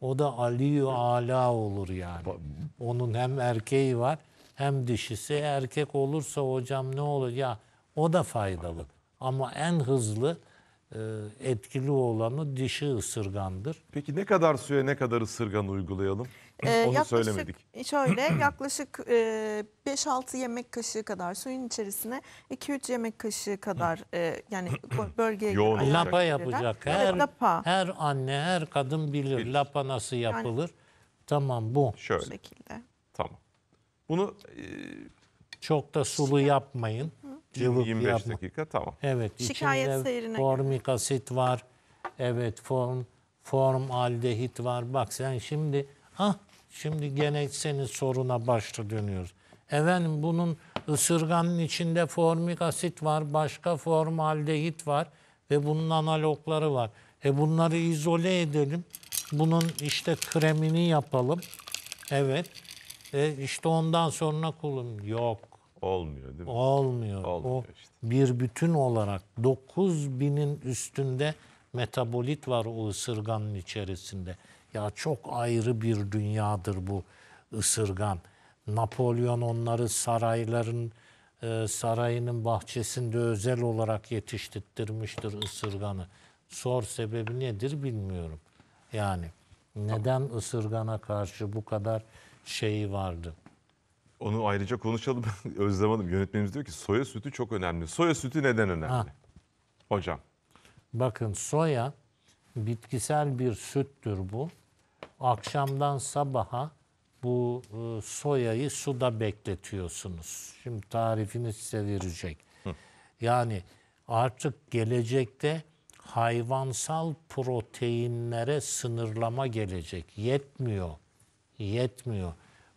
o da Aliyu ala olur yani. Onun hem erkeği var hem dişisi. Erkek olursa hocam ne olur? Ya o da faydalı. Ama en hızlı e, etkili olanı dişi ısırgandır. Peki ne kadar suya ne kadar ısırgan uygulayalım? Onu yaklaşık, söylemedik. E, şöyle yaklaşık e, 5-6 yemek kaşığı kadar suyun içerisine 2-3 yemek kaşığı kadar yani bölgeye Yoğun göre Lapa ayarlayabilirler. yapacak. Evet, Her, lapa. her anne, her kadın bilir Bilir. lapa nasıl yapılır. Tamam bu. Bu şekilde. Tamam. Bunu e, Çok da sulu yapmayın. Cıvık 25 yapmayın. dakika tamam. Evet, Şikayet içinde seyrine formik asit var. Evet, form form aldehit var. Bak sen şimdi ah Şimdi gene senin soruna başta dönüyoruz. Efendim bunun ısırganın içinde formik asit var, başka formaldehit var ve bunun analogları var. E bunları izole edelim. Bunun işte kremini yapalım. Evet. E işte ondan sonra kulum Yok. Olmuyor değil mi? Olmuyor. Olmuyor o işte. bir bütün olarak 9000'in üstünde metabolit var o ısırganın içerisinde. Ya çok ayrı bir dünyadır bu ısırgan. Napolyon onları sarayların e, sarayının bahçesinde özel olarak yetiştirmiştir ısırganı. Sor sebebi nedir bilmiyorum. Yani neden ısırgana karşı bu kadar şeyi vardı? Onu ayrıca konuşalım. Özlem Hanım yönetmenimiz diyor ki soya sütü çok önemli. Soya sütü neden önemli? Ha. Hocam. Bakın soya bitkisel bir süttür bu akşamdan sabaha bu e, soyayı suda bekletiyorsunuz. Şimdi tarifini size verecek. Yani artık gelecekte hayvansal proteinlere sınırlama gelecek. Yetmiyor. Yetmiyor.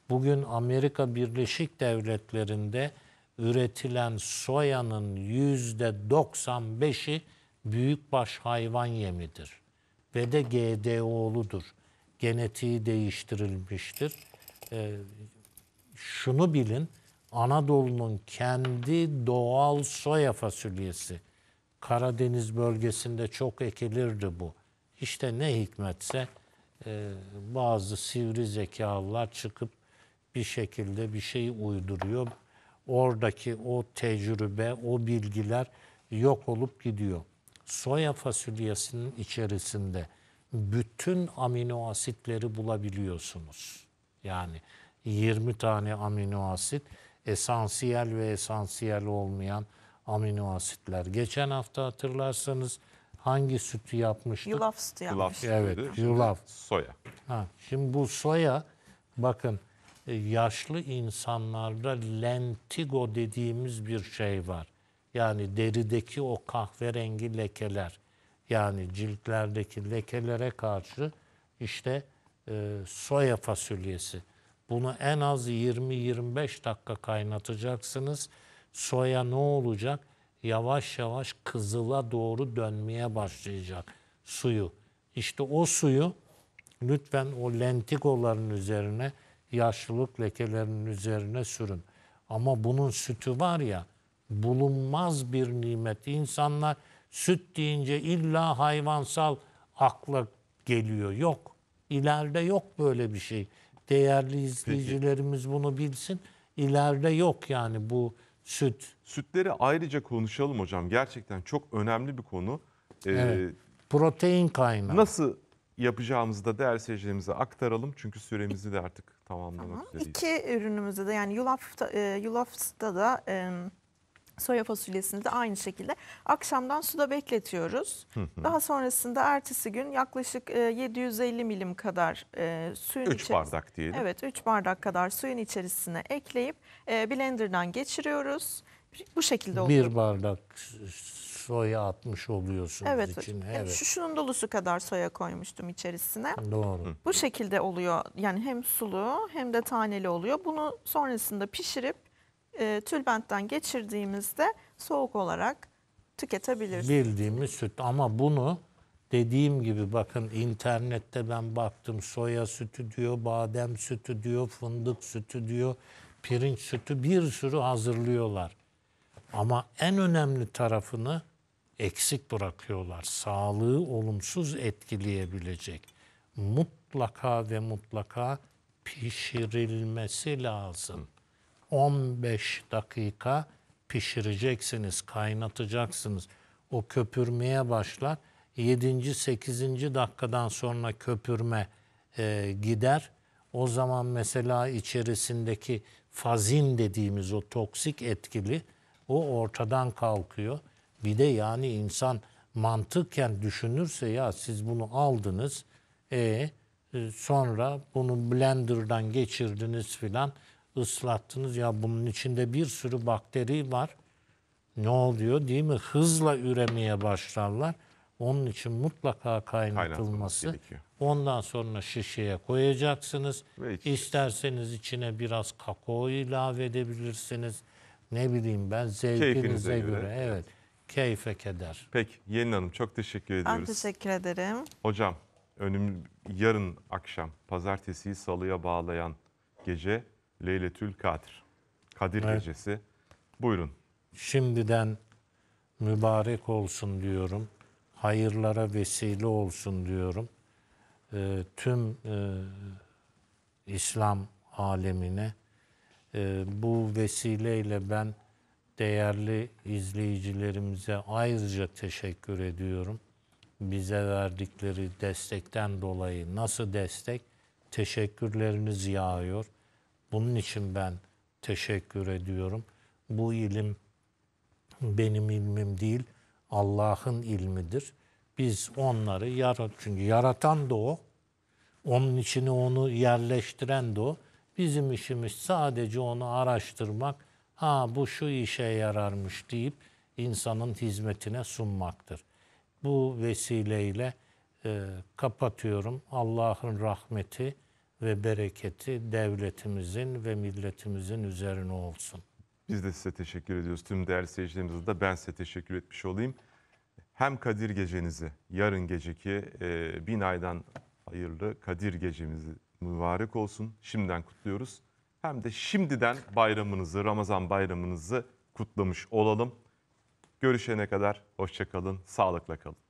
Bugün Amerika Birleşik Devletleri'nde üretilen soyanın yüzde 95'i büyükbaş hayvan yemidir ve de GDO'ludur genetiği değiştirilmiştir. E, şunu bilin, Anadolu'nun kendi doğal soya fasulyesi. Karadeniz bölgesinde çok ekilirdi bu. İşte ne hikmetse e, bazı sivri zekalılar çıkıp bir şekilde bir şey uyduruyor. Oradaki o tecrübe, o bilgiler yok olup gidiyor. Soya fasulyesinin içerisinde bütün amino asitleri bulabiliyorsunuz. Yani 20 tane amino asit, esansiyel ve esansiyel olmayan amino asitler. Geçen hafta hatırlarsanız hangi sütü yapmıştık? Yulaf sütü yapmıştık. evet, yulaf. Soya. Ha, şimdi bu soya bakın e, yaşlı insanlarda lentigo dediğimiz bir şey var. Yani derideki o kahverengi lekeler yani ciltlerdeki lekelere karşı işte e, soya fasulyesi. Bunu en az 20-25 dakika kaynatacaksınız. Soya ne olacak? Yavaş yavaş kızıla doğru dönmeye başlayacak suyu. İşte o suyu lütfen o lentikoların üzerine, yaşlılık lekelerinin üzerine sürün. Ama bunun sütü var ya bulunmaz bir nimet. İnsanlar Süt deyince illa hayvansal akla geliyor. Yok. İleride yok böyle bir şey. Değerli izleyicilerimiz Peki. bunu bilsin. İleride yok yani bu süt. Sütleri ayrıca konuşalım hocam. Gerçekten çok önemli bir konu. Ee, evet. Protein kaynağı. Nasıl yapacağımızı da değerli seyircilerimize aktaralım. Çünkü süremizi de artık tamamlamak üzereyiz. İki ürünümüzde de yani yulafta, e, yulafta da... E, soya fasulyesini de aynı şekilde akşamdan suda bekletiyoruz. Daha sonrasında ertesi gün yaklaşık 750 e, milim kadar e, suyun 3 bardak diyelim. Evet 3 bardak kadar suyun içerisine ekleyip e, blenderdan geçiriyoruz. Bu şekilde oluyor. Bir bardak soya atmış oluyorsunuz evet, içine. Evet. Yani şu şunun dolusu kadar soya koymuştum içerisine. Doğru. Bu şekilde oluyor. Yani hem sulu hem de taneli oluyor. Bunu sonrasında pişirip e, tülbentten geçirdiğimizde soğuk olarak tüketebiliriz. Bildiğimiz süt ama bunu dediğim gibi bakın internette ben baktım soya sütü diyor, badem sütü diyor, fındık sütü diyor, pirinç sütü bir sürü hazırlıyorlar. Ama en önemli tarafını eksik bırakıyorlar. Sağlığı olumsuz etkileyebilecek. Mutlaka ve mutlaka pişirilmesi lazım. 15 dakika pişireceksiniz, kaynatacaksınız. O köpürmeye başlar. 7. 8. dakikadan sonra köpürme e, gider. O zaman mesela içerisindeki fazin dediğimiz o toksik etkili o ortadan kalkıyor. Bir de yani insan mantıken düşünürse ya siz bunu aldınız e sonra bunu blenderdan geçirdiniz filan ıslattınız. Ya bunun içinde bir sürü bakteri var. Ne oluyor değil mi? Hızla üremeye başlarlar. Onun için mutlaka kaynatılması. Ondan sonra şişeye koyacaksınız. Belki. İsterseniz içine biraz kakao ilave edebilirsiniz. Ne bileyim ben zevkinize Keyfinize göre. göre. Evet. Keyfe keder. Peki Yelin Hanım çok teşekkür ediyoruz. Ben teşekkür ederim. Hocam önüm yarın akşam pazartesiyi salıya bağlayan gece Leyletül Kadir. Kadir evet. gecesi. Buyurun. Şimdiden mübarek olsun diyorum. Hayırlara vesile olsun diyorum. E, tüm e, İslam alemine e, bu vesileyle ben değerli izleyicilerimize ayrıca teşekkür ediyorum. Bize verdikleri destekten dolayı nasıl destek? Teşekkürleriniz yağıyor. Bunun için ben teşekkür ediyorum. Bu ilim benim ilmim değil, Allah'ın ilmidir. Biz onları yarat çünkü yaratan da o. Onun içine onu yerleştiren de o. Bizim işimiz sadece onu araştırmak, ha bu şu işe yararmış deyip insanın hizmetine sunmaktır. Bu vesileyle e, kapatıyorum. Allah'ın rahmeti, ve bereketi devletimizin ve milletimizin üzerine olsun. Biz de size teşekkür ediyoruz. Tüm değerli seyircilerimize de ben size teşekkür etmiş olayım. Hem Kadir gecenizi, yarın geceki e, bin aydan hayırlı Kadir gecemizi mübarek olsun. Şimdiden kutluyoruz. Hem de şimdiden bayramınızı, Ramazan bayramınızı kutlamış olalım. Görüşene kadar hoşçakalın, sağlıkla kalın.